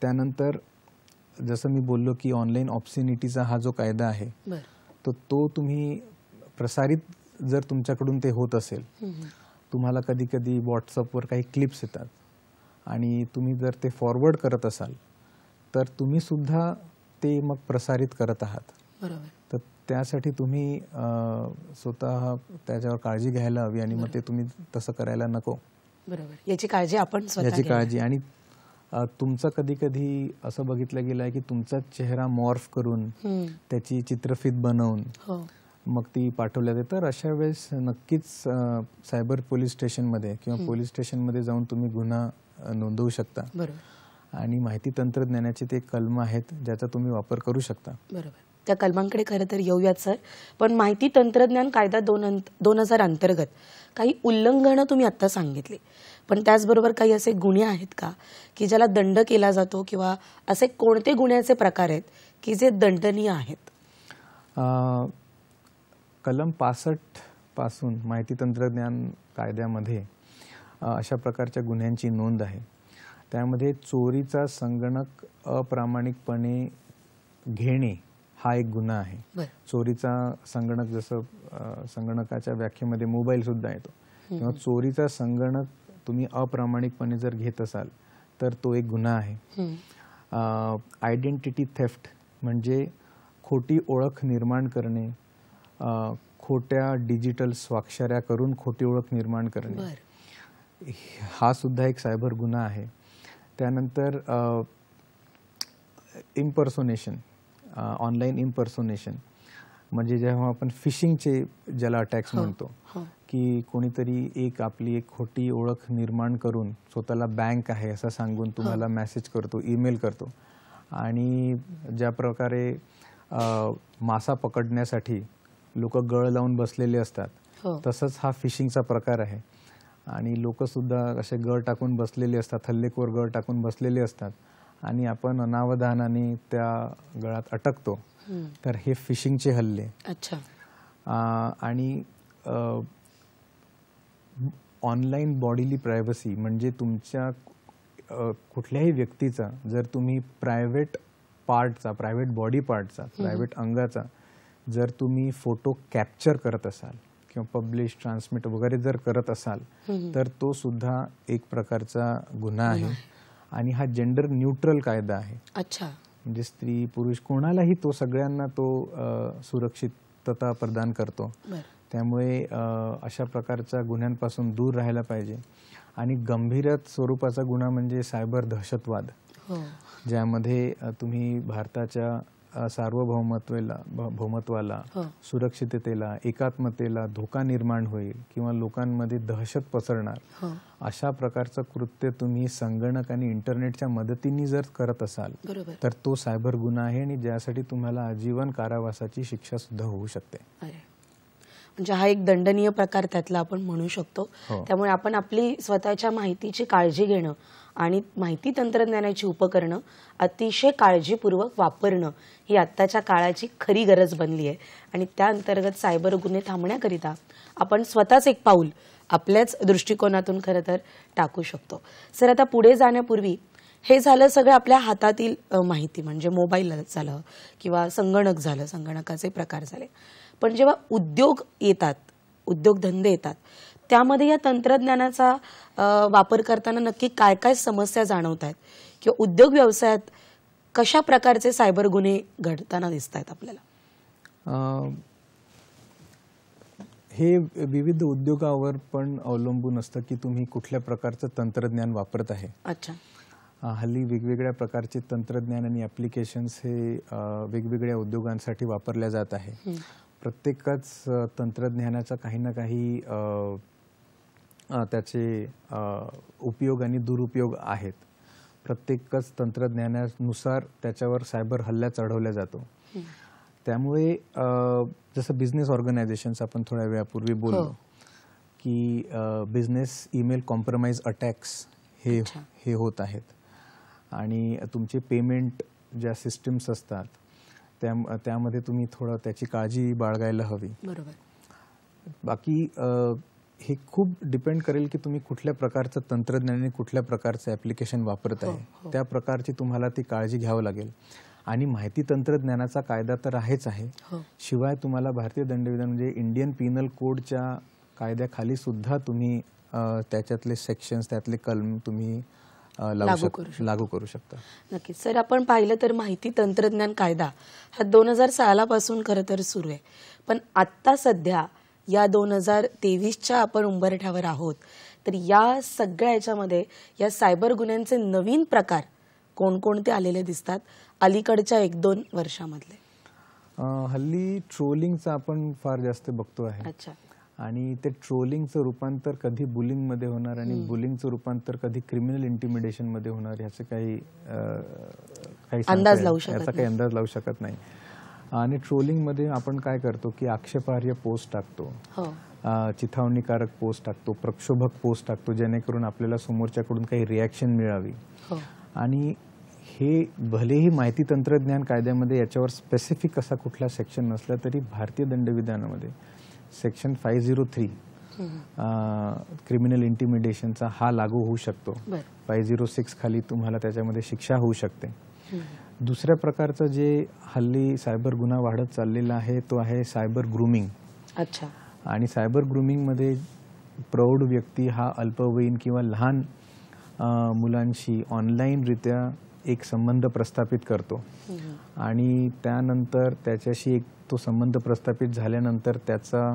त्यानंतर जसं मी बोललो की ऑनलाईन ऑप्सिनिटीचा हा जो कायदा आहे तर तो तुम्ही प्रसारित जर तुमच्याकडून ते होत असेल तुम्हाला कधी कधी व्हॉट्सअपवर काही क्लिप्स येतात आणि तुम्ही जर ते फॉरवर्ड करत असाल तर तुम्ही सुद्धा ते मग प्रसारित करत आहात बरोबर तर त्यासाठी तुम्ही स्वतः त्याच्यावर काळजी घ्यायला हवी आणि मग ते तुम्ही तसं करायला नको बरोबर याची काळजी आपण याची काळजी आणि तुमचं कधी कधी असं बघितलं गेलंय की तुमचा चेहरा मॉर्फ करून त्याची चित्रफित बनवून हो. मग ती पाठवल्या जाते तर अशा वेळेस नक्कीच सायबर पोलीस स्टेशनमध्ये किंवा पोलीस स्टेशनमध्ये जाऊन तुम्ही गुन्हा नोंदवू शकता आणि माहिती तंत्रज्ञानाचे ते कलम आहेत ज्याचा तुम्ही वापर करू शकता बरोबर त्या कलमांकडे खरं तर येऊयात सर पण माहिती तंत्रज्ञान कायदा दोन दोन हजार अंतर्गत काही उल्लंघनं तुम्ही आत्ता सांगितले पण त्याचबरोबर काही असे गुन्हे आहेत का की ज्याला दंड केला जातो किंवा असे कोणते गुन्ह्याचे प्रकार आहेत की जे दंडनीय आहेत कलम पासष्ट पासून माहिती तंत्रज्ञान कायद्यामध्ये अशा प्रकारच्या गुन्ह्यांची नोंद आहे त्यामध्ये चोरीचा संगणक अप्रामाणिकपणे घेणे हा एक गुन्हा आहे चोरीचा संगणक जसं संगणकाच्या व्याख्येमध्ये मोबाईल सुद्धा येतो तेव्हा चोरीचा संगणक तुम्ही अप्रामाणिकपणे जर घेत असाल तर तो एक गुन्हा आहे आयडेंटिटी थेफ्ट म्हणजे खोटी ओळख निर्माण करणे खोट्या डिजिटल स्वाक्षऱ्या करून खोटी ओळख निर्माण करणे हा सुद्धा एक सायबर गुन्हा आहे त्यानंतर इम्पर्सोनेशन ऑनलाईन इम्पर्सोनेशन म्हणजे जेव्हा आपण फिशिंगचे ज्याला अटॅक्स हो, म्हणतो हो. की कोणीतरी एक आपली एक खोटी ओळख निर्माण करून स्वतःला बँक आहे असं सांगून हो. तुम्हाला मेसेज करतो ईमेल करतो आणि ज्या प्रकारे मासा पकडण्यासाठी लोक गळ लावून बसलेले असतात तसंच हा फिशिंगचा प्रकार आहे आणि लोकसुद्धा असे गळ टाकून बसलेले असतात हल्लेखोर गळ टाकून बसलेले असतात आणि आपण अनावधानाने त्या गळात अटकतो तर हे फिशिंगचे हल्ले अच्छा आणि ऑनलाईन बॉडीली प्रायव्हसी म्हणजे तुमच्या कुठल्याही व्यक्तीचा जर तुम्ही प्रायव्हेट पार्टचा प्रायव्हेट बॉडी पार्टचा प्रायव्हेट अंगाचा जर तुम्ही फोटो कॅप्चर करत असाल किंवा पब्लिश ट्रान्समिट वगैरे जर करत असाल तर तो सुद्धा एक प्रकारचा गुन्हा आहे आणि हा जेंडर न्यूट्रल कायदा आहे अच्छा म्हणजे स्त्री पुरुष कोणालाही तो सगळ्यांना तो सुरक्षितता प्रदान करतो त्यामुळे अशा प्रकारच्या गुन्ह्यांपासून दूर राहायला पाहिजे आणि गंभीर स्वरूपाचा गुन्हा म्हणजे सायबर दहशतवाद हो. ज्यामध्ये तुम्ही भारताच्या सार्वभौमत्वाला भौमत्वाला हो. सुरक्षिततेला एकात्मतेला धोका निर्माण होईल किंवा लोकांमध्ये दहशत पसरणार हो. अशा प्रकारचं कृत्य तुम्ही संगणक आणि इंटरनेटच्या मदतीने जर करत असाल तर तो सायबर गुन्हा आहे आणि ज्यासाठी तुम्हाला आजीवन कारावासाची शिक्षा सुद्धा होऊ शकते म्हणजे हा एक दंडनीय प्रकार त्यातला आपण म्हणू शकतो हो. त्यामुळे आपण आपली स्वतःच्या माहितीची काळजी घेणं आणि माहिती तंत्रज्ञानाची उपकरणं अतिशय काळजीपूर्वक वापरणं ही आत्ताच्या काळाची खरी गरज बनली आहे आणि त्या अंतर्गत सायबर गुन्हे थांबण्याकरिता आपण स्वतःच एक पाऊल आपल्याच दृष्टिकोनातून खरं तर टाकू शकतो सर आता पुढे जाण्यापूर्वी हे झालं सगळं आपल्या हातातील माहिती म्हणजे मोबाईल झालं किंवा संगणक झालं संगणकाचे प्रकार झाले पण जेव्हा उद्योग येतात उद्योगधंदे येतात त्यामध्ये या तंत्रज्ञानाचा वापर करताना नक्की काय काय समस्या जाणवत आहेत किंवा उद्योग व्यवसायात कशा प्रकारचे सायबर गुन्हे घडताना दिसत आहेत आपल्याला हे विविध उद्योगावर पण अवलंबून असतं की तुम्ही कुठल्या प्रकारचं तंत्रज्ञान वापरत आहे अच्छा हल्ली वेगवेगळ्या प्रकारचे तंत्रज्ञान आणि ॲप्लिकेशन्स हे वेगवेगळ्या उद्योगांसाठी वापरल्या जात आहे प्रत्येकच तंत्रज्ञानाचा काही ना काही त्याचे उपयोग आणि दुरुपयोग आहेत प्रत्येकच तंत्रज्ञानानुसार त्याच्यावर सायबर हल्ल्या चढवल्या जातो त्यामुळे जसं बिझनेस ऑर्गनायझेशन्स आपण थोड्या वेळापूर्वी बोललो हो. की बिझनेस ईमेल कॉम्प्रोमाइज अटॅक्स हे हे होत आहेत आणि तुमचे पेमेंट ज्या सिस्टम्स असतात त्या त्यामध्ये तुम्ही थोडं त्याची काळजी बाळगायला हवी बरोबर बाकी हे खूप डिपेंड करेल की तुम्ही कुठल्या प्रकारचं तंत्रज्ञान आणि कुठल्या प्रकारचं ऍप्लिकेशन वापरत हो, आहे हो. त्या प्रकारची तुम्हाला ती काळजी घ्यावं लागेल आणि माहिती तंत्रज्ञानाचा कायदा तर आहेच आहे हो. शिवाय तुम्हाला भारतीय दंडविधान म्हणजे इंडियन पिनल कोडच्या कायद्याखाली सुद्धा तुम्ही त्याच्यातले सेक्शन्स त्यातले कलम तुम्ही लागू करू शकता नक्कीच सर आपण पाहिलं तर माहिती तंत्रज्ञान कायदा हा दोन हजार पासून खरं तर सुरू आहे पण आता सध्या या दोन हजार तेवीसच्या आपण उंबरठ्यावर आहोत तर या सगळ्या याच्यामध्ये या सायबर गुन्ह्यांचे नवीन प्रकार कोणकोणते आलेले दिसतात अलीकडच्या एक दोन वर्षामधले हल्ली ट्रोलिंगचा आपण फार जास्त बघतो आहे अच्छा आणि ते ट्रोलिंगचं रूपांतर कधी बुलिंग मध्ये होणार आणि बुलिंगचं रूपांतर कधी क्रिमिनल मध्ये होणार याचे काही काही अंदाज लावू शकत नाही आणि ट्रोलिंगमध्ये आपण काय करतो की आक्षेपार्ह पोस्ट टाकतो हो. चिथावणीकारक पोस्ट टाकतो प्रक्षोभक पोस्ट टाकतो जेणेकरून आपल्याला समोरच्याकडून काही रिॲक्शन मिळावी हो. आणि हे भलेही माहिती तंत्रज्ञान कायद्यामध्ये याच्यावर स्पेसिफिक असा कुठला सेक्शन नसला तरी भारतीय दंडविधानामध्ये section five zero three criminal इंटिमिडेशनचा हा लागू होऊ शकतो फाय झिरो सिक्स खाली तुम्हाला त्याच्यामध्ये शिक्षा होऊ शकते दुसऱ्या प्रकारचं जे हल्ली सायबर गुन्हा वाढत चाललेला आहे तो आहे सायबर ग्रुमिंग अच्छा आणि सायबर ग्रुमिंगमध्ये प्रौढ व्यक्ती हा अल्पवयीन किंवा लहान मुलांशी ऑनलाईनरित्या एक संबंध प्रस्थापित करतो आणि त्यानंतर त्याच्याशी एक तो संबंध प्रस्थापित झाल्यानंतर त्याचा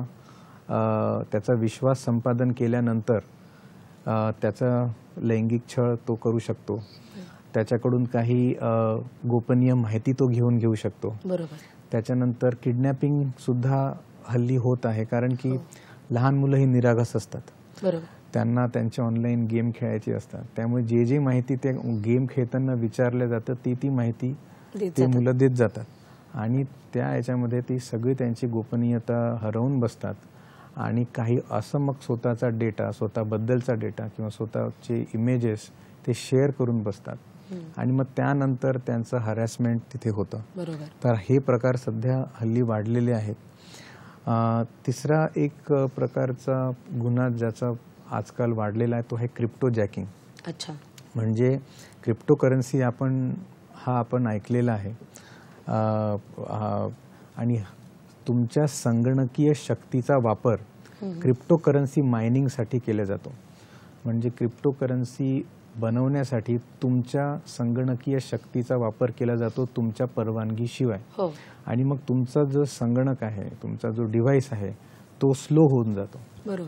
त्याचा विश्वास संपादन केल्यानंतर त्याचा लैंगिक छळ तो करू शकतो त्याच्याकडून काही गोपनीय माहिती तो घेऊन घेऊ शकतो बरोबर त्याच्यानंतर किडनॅपिंग सुद्धा हल्ली होत आहे कारण की हो. लहान मुलं ही निरागस असतात त्यांना त्यांचे ऑनलाईन गेम खेळायचे असतात त्यामुळे जे जे माहिती ते गेम खेळताना विचारल्या जातं ती ती माहिती ते मुलं देत जातात आणि त्या याच्यामध्ये ती सगळी त्यांची गोपनीयता हरवून बसतात आणि काही असं मग स्वतःचा डेटा स्वतःबद्दलचा डेटा किंवा स्वतःचे इमेजेस ते शेअर करून बसतात आणि मग त्यानंतर त्यांचं हरॅसमेंट तिथे होतं तर हे प्रकार सध्या हल्ली वाढलेले आहेत तिसरा एक प्रकारचा गुन्हा ज्याचा आजकाल वाढलेला आहे तो आहे क्रिप्टो जॅकिंग अच्छा म्हणजे क्रिप्टो करन्सी आपण हा आपण ऐकलेला आहे आणि तुमच्या संगणकीय शक्तीचा वापर क्रिप्टो करन्सी मायनिंगसाठी केला जातो म्हणजे क्रिप्टो करन्सी बनवण्यासाठी तुमच्या संगणकीय शक्तीचा वापर केला जातो तुमच्या परवानगीशिवाय हो. आणि मग तुमचा जो संगणक आहे तुमचा जो डिव्हाइस आहे तो स्लो होऊन जातो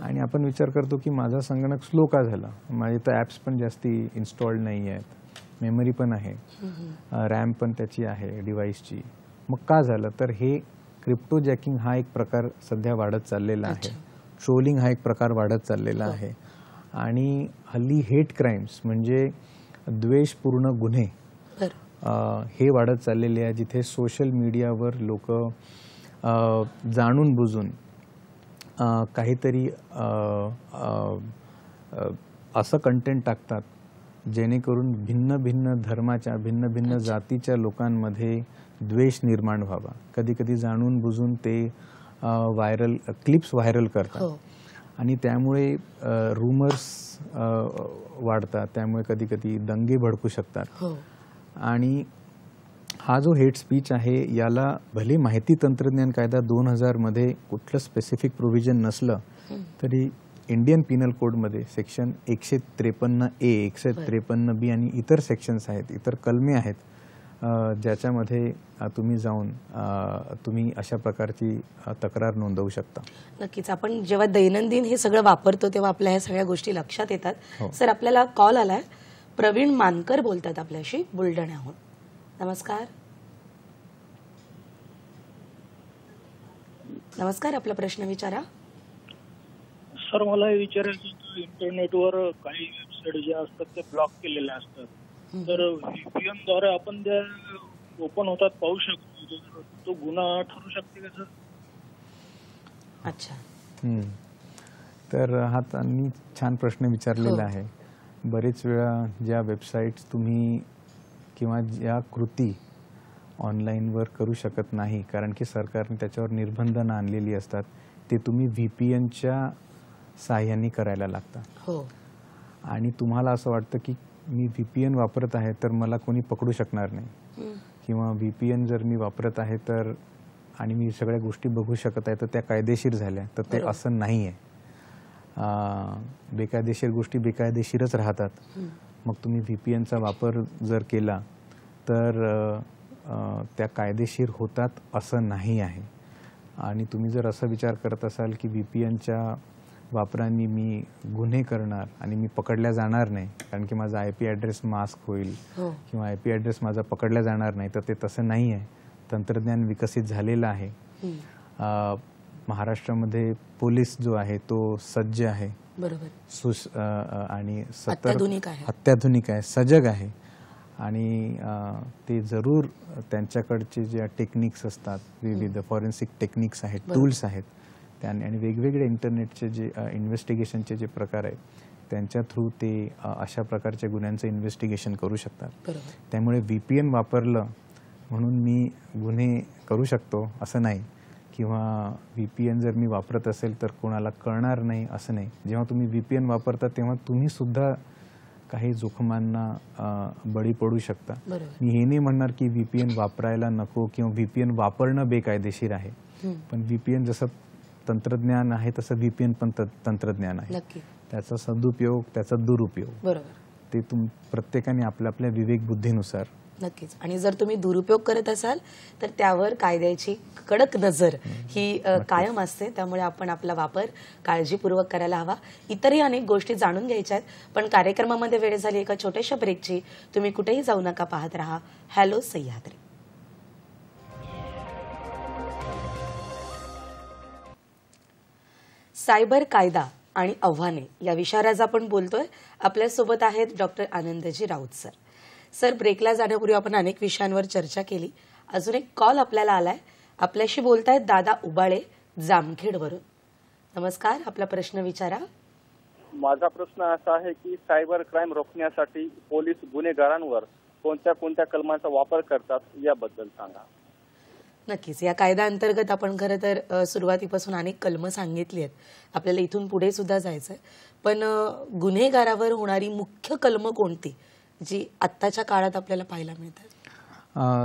आणि आपण विचार करतो की माझा संगणक स्लो का झाला माझे तर ॲप्स पण जास्ती इन्स्टॉल्ड नाही आहेत मेमरी पण आहे रॅम पण त्याची आहे डिव्हाइसची मग का झालं तर हे क्रिप्टो जॅकिंग हा एक प्रकार सध्या वाढत चाललेला आहे ट्रोलिंग हा एक प्रकार वाढत चाललेला हो. आहे आणि हल्ली हेट क्राईम्स म्हणजे द्वेषपूर्ण गुन्हे हे वाढत चाललेले आहे जिथे सोशल मीडियावर लोक जाणून बुजून काहीतरी असं कंटेंट टाकतात जेणेकरून भिन्न भिन्न धर्माच्या भिन्न भिन्न जातीच्या लोकांमध्ये द्वेष निर्माण व्हावा कधी कधी जाणून बुजून ते व्हायरल क्लिप्स व्हायरल करतात हो. आणि त्यामुळे रूमर्स वाढतात त्यामुळे कधी कधी दंगे भडकू शकतात हो. आणि हा जो हेट स्पीच आहे याला भले माहिती तंत्रज्ञान कायदा दोन हजारमध्ये कुठलं स्पेसिफिक प्रोव्हिजन नसलं तरी इंडियन पिनल कोडमध्ये सेक्शन एकशे त्रेपन्न ए एकशे त्रेपन्न बी आणि इतर सेक्शन्स आहेत इतर कलमे आहेत ज्याच्यामध्ये तुम्ही जाऊन तुम्ही अशा प्रकारची तक्रार नोंदवू शकता नक्कीच आपण जेव्हा दैनंदिन हे सगळं वापरतो तेव्हा आपल्या ह्या सगळ्या गोष्टी लक्षात येतात हो. सर आपल्याला कॉल आलाय प्रवीण मानकर बोलतात आपल्याशी बुलढाण्याहून नमस्कार नमस्कार आपला प्रश्न विचारा सर मला विचारायचं इंटरनेटवर काही वेबसाईट ज्या असतात ते ब्लॉक केलेल्या असतात तर व्हीपीएन द्वारे आपण त्या ओपन होतात पाहू शकतो तो गुन्हा ठरू शकते का सर अच्छा तर हा त्यांनी छान प्रश्न विचारलेला हो. आहे बरेच वेळा ज्या वेबसाईट्स तुम्ही किंवा ज्या कृती ऑनलाईनवर करू शकत नाही कारण की सरकारने त्याच्यावर निर्बंध आणलेली असतात ते तुम्ही व्ही पी एनच्या साह्याने करायला लागतात हो आणि तुम्हाला असं वाटतं की मी व्ही पी एन वापरत आहे तर मला कोणी पकडू शकणार नाही किंवा व्ही पी एन जर मी वापरत आहे तर आणि मी सगळ्या गोष्टी बघू शकत आहे तर त्या कायदेशीर झाल्या तर ते असं नाही आहे बेकायदेशीर गोष्टी बेकायदेशीरच राहतात मग तुम्ही व्ही पी एनचा वापर जर केला तर त्या कायदेशीर होतात असं नाही आहे आणि तुम्ही जर असा विचार करत असाल की व्ही पी एनच्या वापरांनी मी गुन्हे करणार आणि मी पकडल्या जाणार नाही कारण की माझा आय पी ॲड्रेस मास्क होईल हो. किंवा आय पी ॲड्रेस माझा पकडला जाणार नाही तर ते तसं नाही आहे तंत्रज्ञान विकसित झालेलं आहे महाराष्ट्रामध्ये पोलीस जो आहे तो सज्ज आहे बरोबर आणि अत्याधुनिक अत्याधुनिक आहे सजग आहे आणि ते जरूर त्यांच्याकडचे ज्या टेक्निक्स असतात विविध फॉरेन्सिक टेक्निक्स आहेत टूल्स आहेत त्याने आणि वेगवेगळे इंटरनेटचे जे इन्व्हेस्टिगेशनचे जे प्रकार आहेत त्यांच्या थ्रू ते अशा प्रकारच्या गुन्ह्यांचं इन्व्हेस्टिगेशन करू शकतात त्यामुळे व्ही पी वापरलं म्हणून मी गुन्हे करू शकतो असं नाही किंवा व्ही पी जर मी वापरत असेल तर कोणाला कळणार नाही असं नाही जेव्हा तुम्ही व्ही पी एन वापरता तेव्हा तुम्ही सुद्धा काही जोखमांना बळी पडू शकता मी हे नाही म्हणणार की व्ही पी एन वापरायला नको किंवा व्ही पी एन वापरणं बेकायदेशीर आहे पण व्ही पी एन जसं तंत्रज्ञान आहे तसं व्हीपीएन पण तंत्रज्ञान आहे त्याचा सदुपयोग त्याचा दुरुपयोग बरोबर ते तुम प्रत्येकाने आपल्या आपल्या विवेक बुद्धीनुसार नक्कीच आणि जर तुम्ही दुरुपयोग करत असाल तर त्यावर कायद्याची कडक नजर ही कायम असते त्यामुळे आपण आपला वापर काळजीपूर्वक करायला हवा इतरही अनेक गोष्टी जाणून घ्यायच्या आहेत पण कार्यक्रमामध्ये वेळ झाली एका छोट्याशा ब्रेकची तुम्ही कुठेही जाऊ नका पाहत राहा हॅलो सह्याद्री सायबर कायदा आणि आव्हाने या विषयावर आज आपण बोलतोय आपल्यासोबत आहेत doctor Anandji Raut sir sir ब्रेकला जाण्यापूर्वी आपण अनेक विषयांवर चर्चा केली अजून एक कॉल आपल्याला आलाय आपल्याशी बोलतायत दादा उबाळे जामखेडवरून नमस्कार आपला प्रश्न विचारा माझा प्रश्न असा आहे की सायबर क्राईम रोखण्यासाठी पोलीस गुन्हेगारांवर कोणत्या कोणत्या कलमांचा वापर करतात याबद्दल सांगा नक्कीच या कायद्याअंतर्गत आपण खरं तर सुरुवातीपासून अनेक कलम सांगितली आहेत आपल्याला इथून पुढे सुद्धा जायचं आहे पण गुन्हेगारावर होणारी मुख्य कलम कोणती जी आत्ताच्या काळात आपल्याला पाहायला मिळतात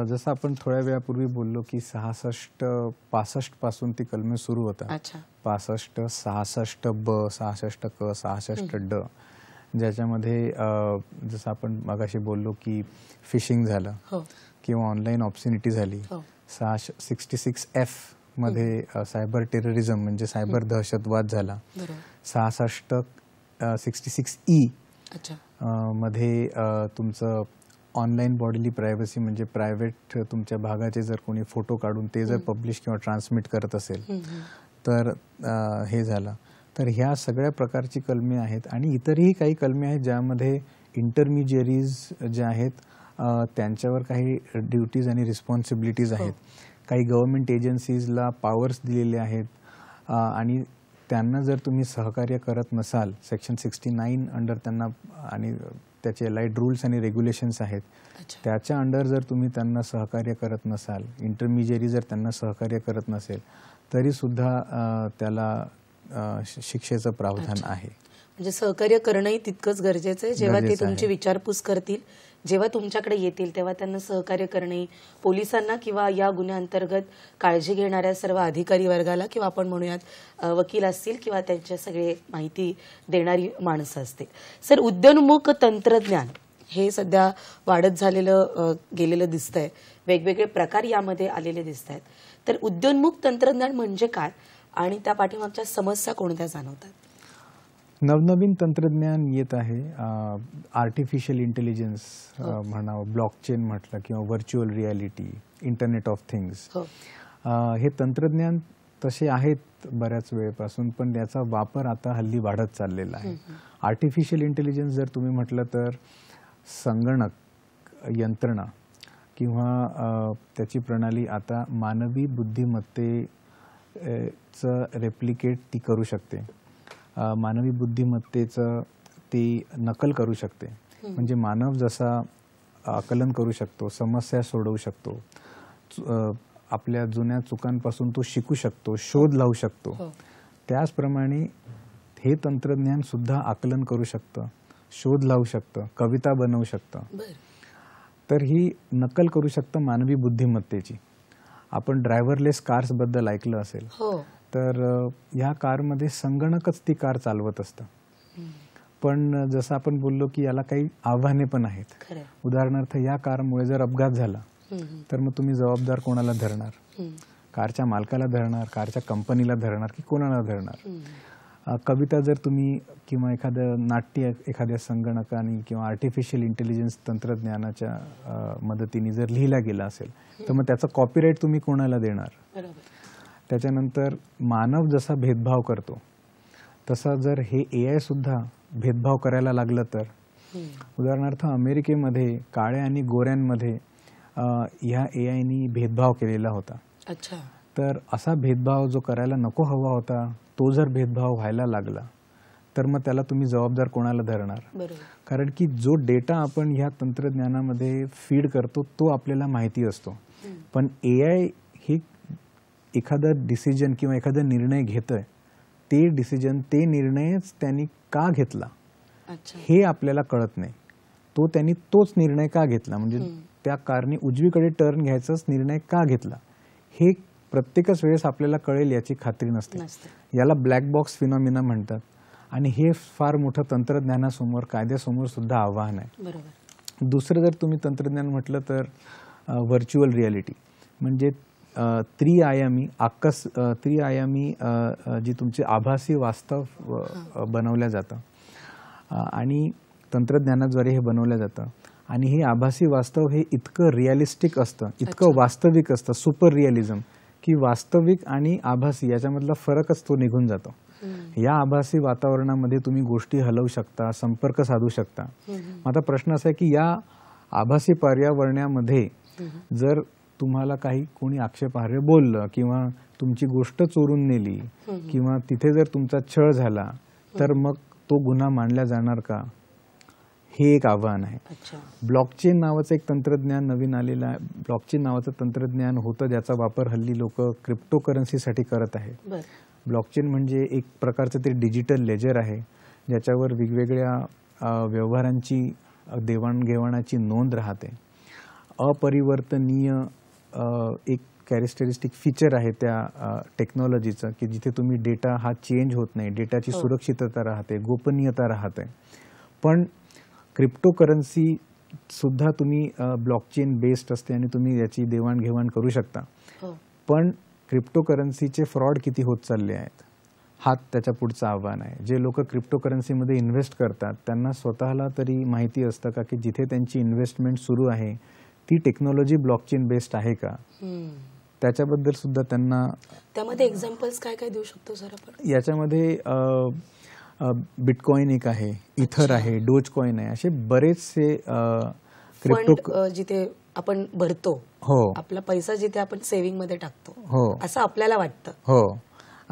जसं आपण थोड्या वेळापूर्वी बोललो की सहासष्ट पासष्ट पासून ती कलमे सुरू होतात पासष्ट सहासष्ट ब सहासष्ट क सहासष्ट ड ज्याच्यामध्ये जसं आपण मगाशी बोललो की फिशिंग झालं हो. किंवा ऑनलाईन ऑप्सिनिटी झाली हो. सहाशे सिक्स्टी सिक्स एफ मध्ये सायबर टेररिझम म्हणजे सायबर दहशतवाद झाला सहासष्ट सिक्स्टी सिक्स ई मध्ये तुमचं ऑनलाईन बॉडीली प्रायव्हसी म्हणजे प्रायव्हेट तुमच्या भागाचे जर कोणी फोटो काढून ते जर पब्लिश किंवा ट्रान्समिट करत असेल तर हे झालं तर ह्या सगळ्या प्रकारची कलमे आहेत आणि इतरही काही कलमे आहेत ज्यामध्ये इंटरमिजिएरीज ज्या आहेत त्यांच्यावर काही ड्युटीज आणि रिस्पॉन्सिबिलिटीज हो. आहेत काही गव्हर्नमेंट एजन्सीजला पॉवर्स दिलेले आहेत आणि त्यांना जर तुम्ही सहकार्य करत नसाल सेक्शन सिक्स्टी नाईन अंडर त्यांना आणि त्याचे लाईट रूल्स आणि रेग्युलेशन्स आहेत त्याच्या अंडर जर तुम्ही त्यांना सहकार्य करत नसाल इंटरमिजिएरी जर त्यांना सहकार्य करत नसेल तरी सुद्धा त्याला शिक्षेचं प्रावधान आहे म्हणजे सहकार्य करणंही तितकंच गरजेचं आहे जेव्हा ते तुमची विचारपूस करतील जेव्हा तुमच्याकडे येतील तेव्हा त्यांना सहकार्य करणे पोलिसांना किंवा या गुन्ह्याअंतर्गत काळजी घेणाऱ्या सर्व अधिकारी वर्गाला किंवा आपण म्हणूयात वकील असतील किंवा त्यांच्या सगळे माहिती देणारी माणसं असतील सर उद्यनमुख तंत्रज्ञान हे सध्या वाढत झालेलं गेलेलं दिसतंय वेगवेगळे प्रकार यामध्ये आलेले दिसत आहेत तर उद्योन्मुख तंत्रज्ञान म्हणजे काय आणि त्या पाठीमागच्या समस्या कोणत्या जाणवतात नवनवीन तंत्रज्ञान येत आहे आर्टिफिशियल इंटेलिजन्स हो. म्हणावं ब्लॉकचेन म्हटलं किंवा virtual reality internet of things हे तंत्रज्ञान तसे आहेत बऱ्याच वेळेपासून पण त्याचा वापर आता हल्ली वाढत चाललेला आहे आर्टिफिशियल इंटेलिजन्स जर तुम्ही म्हटलं तर संगणक यंत्रणा किंवा त्याची प्रणाली आता मानवी बुद्धिमत्तेचं रेप्लिकेट ती करू शकते मानवी बुद्धिमत्तेचं ती नकल करू शकते म्हणजे मानव जसा आकलन करू शकतो समस्या सोडवू शकतो आपल्या जुन्या चुकांपासून तो शिकू शकतो शोध लावू शकतो हो. त्याचप्रमाणे हे तंत्रज्ञान सुद्धा आकलन करू शकतं शोध लावू शकतं कविता बनवू शकतं तर ही नकल करू शकतं मानवी बुद्धिमत्तेची आपण ड्रायव्हरलेस कार्स बद्दल ऐकलं असेल हो. तर ह्या कारमध्ये संगणकच ती कार चालवत असतं पण जसं आपण बोललो की याला काही आव्हाने पण आहेत उदाहरणार्थ या कारमुळे जर अपघात झाला तर मग तुम्ही जबाबदार कोणाला धरणार कारच्या मालकाला धरणार कारच्या कंपनीला धरणार की कोणाला धरणार कविता जर तुम्ही किंवा एखादं नाट्य एखाद्या संगणकाने किंवा आर्टिफिशियल इंटेलिजन्स तंत्रज्ञानाच्या मदतीने जर लिहिला गेला असेल तर मग त्याचं कॉपीराईट तुम्ही कोणाला देणार त्याच्यानंतर मानव जसा भेदभाव करतो तसा जर हे ए आयसुद्धा भेदभाव करायला लागलं तर उदाहरणार्थ अमेरिकेमध्ये काळ्या आणि गोऱ्यांमध्ये ह्या ए आयनी भेदभाव केलेला होता अच्छा तर असा भेदभाव जो करायला नको हवा होता तो जर भेदभाव व्हायला लागला तर मग त्याला तुम्ही जबाबदार कोणाला धरणार कारण की जो डेटा आपण ह्या तंत्रज्ञानामध्ये फीड करतो तो आपल्याला माहिती असतो पण ए आय एखादा डिसिजन किंवा एखादा निर्णय घेतोय ते डिसिजन ते निर्णयच त्यांनी का घेतला हे आपल्याला कळत नाही तो त्यांनी तोच निर्णय का घेतला म्हणजे त्या कारणी उजवीकडे टर्न घ्यायचाच निर्णय का घेतला हे प्रत्येकच वेळेस आपल्याला कळेल याची खात्री नसते याला ब्लॅक बॉक्स फिनॉमिना म्हणतात आणि हे फार मोठं तंत्रज्ञानासमोर कायद्यासमोर सुद्धा आव्हान आहे दुसरं जर तुम्ही तंत्रज्ञान म्हटलं तर व्हर्च्युअल रियालिटी म्हणजे त्रिआयामी आकस त्रिआयामी जी तुमची आभासी वास्तव बनवल्या जातं आणि तंत्रज्ञानाद्वारे हे बनवलं जातं आणि हे आभासी वास्तव हे इतकं रिअलिस्टिक असतं इतकं वास्तविक असतं सुपर रिअलिझम की वास्तविक आणि आभासी याच्यामधला फरकच तो निघून जातो या आभासी वातावरणामध्ये तुम्ही गोष्टी हलवू शकता संपर्क साधू शकता आता प्रश्न असा आहे की या आभासी पर्यावरणामध्ये जर तुम्हाला काही कोणी आक्षेपार्ह बोललं किंवा तुमची गोष्ट चोरून नेली किंवा तिथे जर तुमचा छळ झाला तर मग तो गुन्हा मानला जाणार का हे एक आव्हान आहे ब्लॉकचेन नावाचं एक तंत्रज्ञान नवीन आलेलं आहे ब्लॉकचेन नावाचं तंत्रज्ञान होतं ज्याचा वापर हल्ली लोक क्रिप्टोकरन्सीसाठी करत आहे ब्लॉकचेन म्हणजे एक प्रकारचं ते डिजिटल लेजर आहे ज्याच्यावर वेगवेगळ्या व्यवहारांची देवाणघेवाणाची नोंद राहते अपरिवर्तनीय एक कॅरेक्टरिस्टिक फीचर आहे त्या टेक्नॉलॉजीचं की जिथे तुम्ही डेटा हा चेंज होत नाही डेटाची हो. सुरक्षितता राहते गोपनीयता राहते पण क्रिप्टोकरन्सी सुद्धा तुम्ही ब्लॉकचेन बेस्ड असते आणि तुम्ही याची देवाणघेवाण करू शकता हो. पण क्रिप्टोकरन्सीचे फ्रॉड किती होत चालले आहेत हा त्याच्या पुढचं आव्हान आहे जे लोक क्रिप्टोकरन्सीमध्ये इन्व्हेस्ट करतात त्यांना स्वतःला तरी माहिती असतं का की जिथे त्यांची इन्व्हेस्टमेंट सुरू आहे ती टेक्नॉलॉजी ब्लॉकचेन बेस्ड आहे का त्याच्याबद्दल सुद्धा त्यांना त्यामध्ये एक्झाम्पल्स काय काय देऊ शकतो सर आपण याच्यामध्ये बिटकॉइन एक आहे इथर आहे डोज कॉइन आहे असे बरेचसे क्रिप्टो जिथे आपण भरतो हो आपला पैसा जिथे आपण सेव्हिंग मध्ये टाकतो हो असं आपल्याला वाटतं हो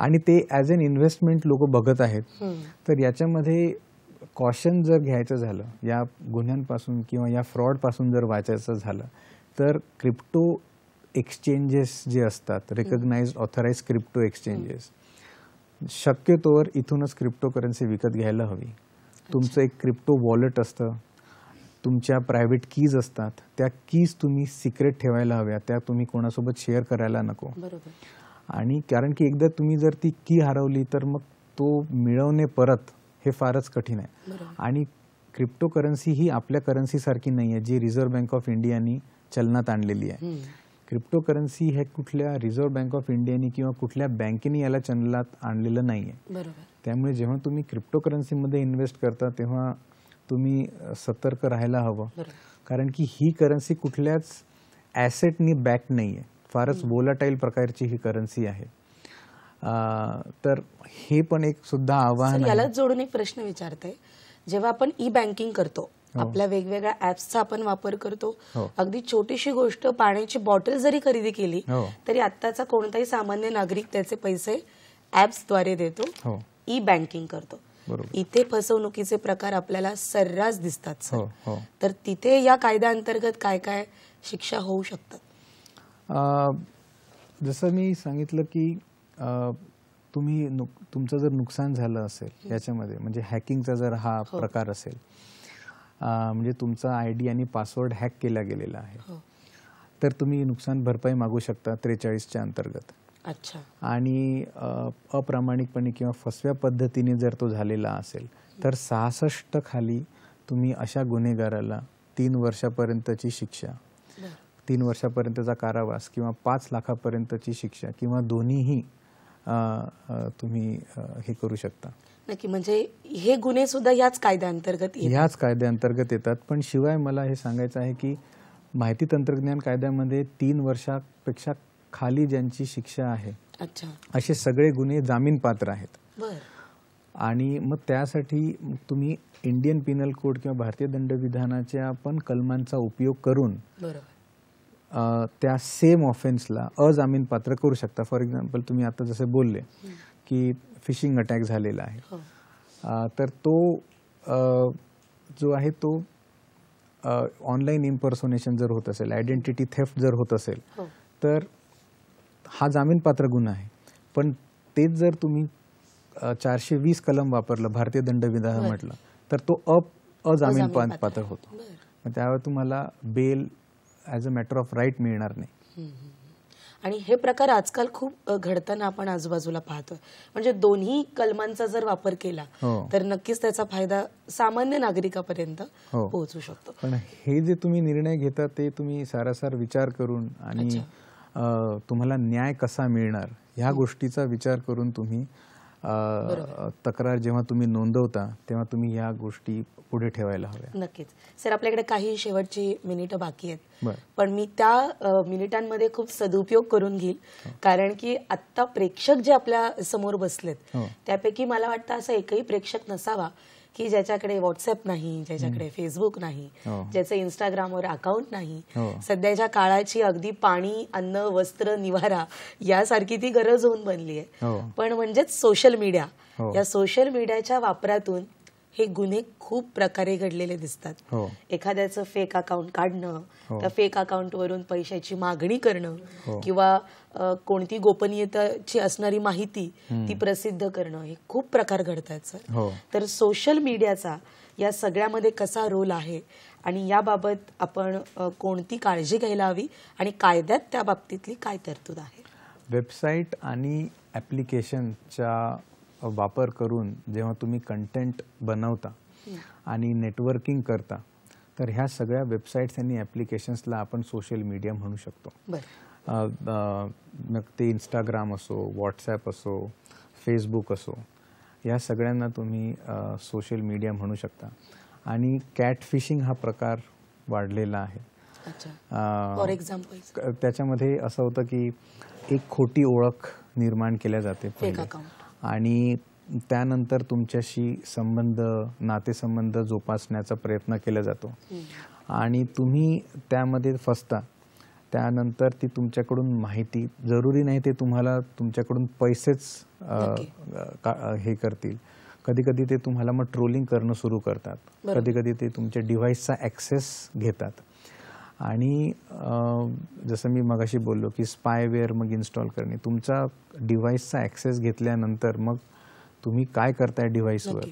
आणि ते ऍज अन इन्व्हेस्टमेंट लोक बघत आहेत तर याच्यामध्ये कॉशन जर घ्यायचं झालं या गुन्ह्यांपासून किंवा या फ्रॉडपासून जर वाचायचं झालं तर क्रिप्टो एक्सचेंजेस जे असतात रेकग्नाइज ऑथराइज क्रिप्टो एक्सचेंजेस शक्यतोवर इथूनच क्रिप्टो करन्सी विकत घ्यायला हवी तुमचं एक क्रिप्टो वॉलेट असतं तुमच्या प्रायव्हेट कीज असतात त्या कीज तुम्ही सिक्रेट ठेवायला हव्या त्या तुम्ही कोणासोबत शेअर करायला नको आणि कारण की एकदा तुम्ही जर ती की हरवली तर मग तो मिळवणे परत हे फारच कठीण आहे आणि क्रिप्टो करन्सी ही आपल्या करन्सीसारखी नाही आहे जी रिझर्व्ह बँक ऑफ इंडियानी चलनात आणलेली आहे क्रिप्टो करन्सी हे कुठल्या रिझर्व्ह बँक ऑफ इंडियानी किंवा कुठल्या बँकेने याला चलनात आणलेलं नाही आहे त्यामुळे जेव्हा तुम्ही क्रिप्टो करन्सीमध्ये इन्व्हेस्ट करता तेव्हा तुम्ही सतर्क राहायला हवं कारण की ही करन्सी कुठल्याच ॲसेटनी बॅक नाही आहे फारच वोलाटाईल प्रकारची ही करन्सी आहे तर हे पण एक सुद्धा आव्हान यालाच जोडून एक प्रश्न विचारते जेव्हा आपण ई बँकिंग करतो हो. आपल्या वेगवेगळ्या ऍप्सचा आपण वापर करतो हो. अगदी छोटीशी गोष्ट पाण्याची बॉटल जरी खरेदी केली हो. तरी आत्ताचा कोणताही सामान्य नागरिक त्याचे पैसे ऍप्सद्वारे देतो ई बँकिंग करतो इथे फसवणुकीचे प्रकार आपल्याला सर्रास दिसतात तर तिथे या कायद्याअंतर्गत काय काय शिक्षा होऊ शकतात जसं मी सांगितलं की तुम्ही तुमचं जर नुकसान झालं असेल याच्यामध्ये म्हणजे हॅकिंगचा जर हा हो. प्रकार असेल म्हणजे तुमचा आय डी आणि पासवर्ड हॅक केला गेलेला आहे हो. तर तुम्ही नुकसान भरपाई मागू शकता त्रेचाळीसच्या अंतर्गत अच्छा आणि अप्रामाणिकपणे किंवा फसव्या पद्धतीने जर तो झालेला असेल तर सहासष्ट खाली तुम्ही अशा गुन्हेगाराला तीन वर्षापर्यंतची शिक्षा तीन वर्षापर्यंतचा कारावास किंवा पाच लाखापर्यंतची शिक्षा किंवा दोन्हीही तुम्ही हे करू शकता नक्की म्हणजे हे गुन्हे सुद्धा याच कायद्याअंतर्गत याच कायद्याअंतर्गत येतात पण शिवाय मला हे सांगायचं आहे की माहिती तंत्रज्ञान कायद्यामध्ये तीन वर्षापेक्षा खाली ज्यांची शिक्षा आहे असे सगळे गुन्हे जामीन पात्र आहेत आणि मग त्यासाठी तुम्ही इंडियन पिनल कोड किंवा भारतीय दंडविधानाच्या पण कलमांचा उपयोग करून त्या सेम ऑफेन्सला अजामीन पात्र करू शकता फॉर एक्झाम्पल तुम्ही आता जसे बोलले की फिशिंग अटॅक झालेला आहे हो. तर तो जो आहे तो ऑनलाईन इम्पर्सोनेशन जर होत असेल आयडेंटिटी थेफ्ट जर होत असेल हो. तर हा पात्र गुन्हा आहे पण तेच जर तुम्ही चारशे वीस कलम वापरलं भारतीय दंडविधान म्हटलं तर तो अप अजामीन पात्र होतो त्यावर तुम्हाला bail as a matter of right मिळणार नाही आणि हे प्रकार आजकाल खूप घडताना आपण आजूबाजूला पाहतोय म्हणजे दोन्ही कलमांचा जर वापर केला हो. तर नक्कीच त्याचा फायदा सामान्य नागरिकापर्यंत हो. पोहोचू शकतो पण हे जे तुम्ही निर्णय घेता ते तुम्ही सारासार विचार करून आणि तुम्हाला न्याय कसा मिळणार ह्या गोष्टीचा विचार करून तुम्ही तक्रार जेव्हा तुम्ही नोंदवता तेव्हा तुम्ही या गोष्टी पुढे ठेवायला हव्या नक्कीच सर आपल्याकडे काही शेवटची मिनिटं बाकी आहेत पण मी त्या मिनिटांमध्ये खूप सदुपयोग करून घेईल हो. कारण की आत्ता प्रेक्षक जे आपल्या समोर बसलेत हो. त्यापैकी मला वाटतं असा एकही प्रेक्षक नसावा की ज्याच्याकडे व्हॉट्सअप नाही ज्याच्याकडे फेसबुक नाही हो. ज्याचं इंस्टाग्रामवर अकाउंट नाही हो. सध्याच्या काळाची अगदी पाणी अन्न वस्त्र निवारा यासारखी ती गरज होऊन बनली आहे हो. पण म्हणजेच सोशल मीडिया या सोशल मीडियाच्या वापरातून हे गुन्हे खूप प्रकारे घडलेले दिसतात हो. एखाद्याचं फेक अकाउंट काढणं त्या फेक अकाउंट वरून पैशाची मागणी करणं हो. किंवा कोणती गोपनीयताची असणारी माहिती ती प्रसिद्ध करणं हे खूप प्रकार घडतात सर हो. तर सोशल मीडियाचा या सगळ्यामध्ये कसा रोल आहे आणि याबाबत आपण कोणती काळजी घ्यायला हवी आणि कायद्यात त्या बाबतीतली काय तरतूद आहे वेबसाईट आणि ऍप्लिकेशनच्या वापर करून जेव्हा तुम्ही कंटेंट बनवता आणि नेटवर्किंग करता तर ह्या सगळ्या वेबसाईट्स आणि ॲप्लिकेशन्सला आपण सोशल मीडिया म्हणू शकतो मग ते इंस्टाग्राम असो व्हॉट्सॲप असो फेसबुक असो या सगळ्यांना तुम्ही सोशल मीडिया म्हणू शकता आणि कॅट फिशिंग हा प्रकार वाढलेला आहे फॉर एक्झाम्पल त्याच्यामध्ये असं होतं की एक खोटी ओळख निर्माण केल्या जाते आणि त्यानंतर तुमच्याशी संबंध नातेसंबंध जोपासण्याचा प्रयत्न केला जातो आणि तुम्ही त्यामध्ये फसता त्यानंतर ती तुमच्याकडून माहिती जरुरी नाही ते तुम्हाला तुमच्याकडून पैसेच हे करतील कधी कधी ते तुम्हाला मग ट्रोलिंग करणं सुरू करतात कधी कधी ते तुमच्या डिव्हाइसचा ॲक्सेस घेतात आणि जसं मी मगाशी बोललो की स्पायवेअर मग इन्स्टॉल करणे तुमचा डिव्हाइसचा ॲक्सेस घेतल्यानंतर मग तुम्ही काय करताय डिव्हाइसवर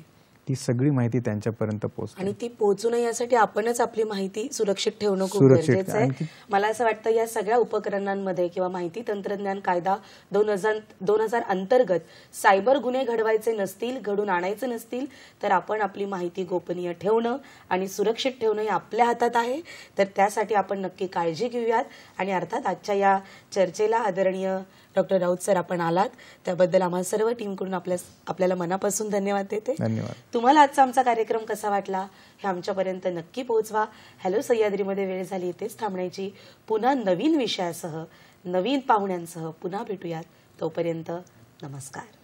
ही सगळी माहिती त्यांच्यापर्यंत पोहोचते आणि ती पोहोचू नये यासाठी आपणच आपली माहिती सुरक्षित ठेवणं खूप गरजेचं आहे मला असं वाटतं या सगळ्या उपकरणांमध्ये किंवा माहिती तंत्रज्ञान कायदा दोन हजार दोन हजार अंतर्गत सायबर गुन्हे घडवायचे नसतील घडून आणायचे नसतील तर आपण आपली माहिती गोपनीय ठेवणं आणि सुरक्षित ठेवणं हे आपल्या हातात आहे तर त्यासाठी आपण नक्की काळजी घेऊयात आणि अर्थात आजच्या या चर्चेला आदरणीय डॉक्टर राऊत सर आपण आलात त्याबद्दल आम्हाला सर्व टीमकडून आपल्या आपल्याला मनापासून धन्यवाद देते धन्यवाद तुम्हाला आजचा आमचा कार्यक्रम कसा वाटला हे आमच्यापर्यंत नक्की पोहोचवा हॅलो सह्याद्रीमध्ये वेळ झाली इथेच थांबण्याची पुन्हा नवीन विषयासह नवीन पाहुण्यांसह पुन्हा भेटूयात तोपर्यंत नमस्कार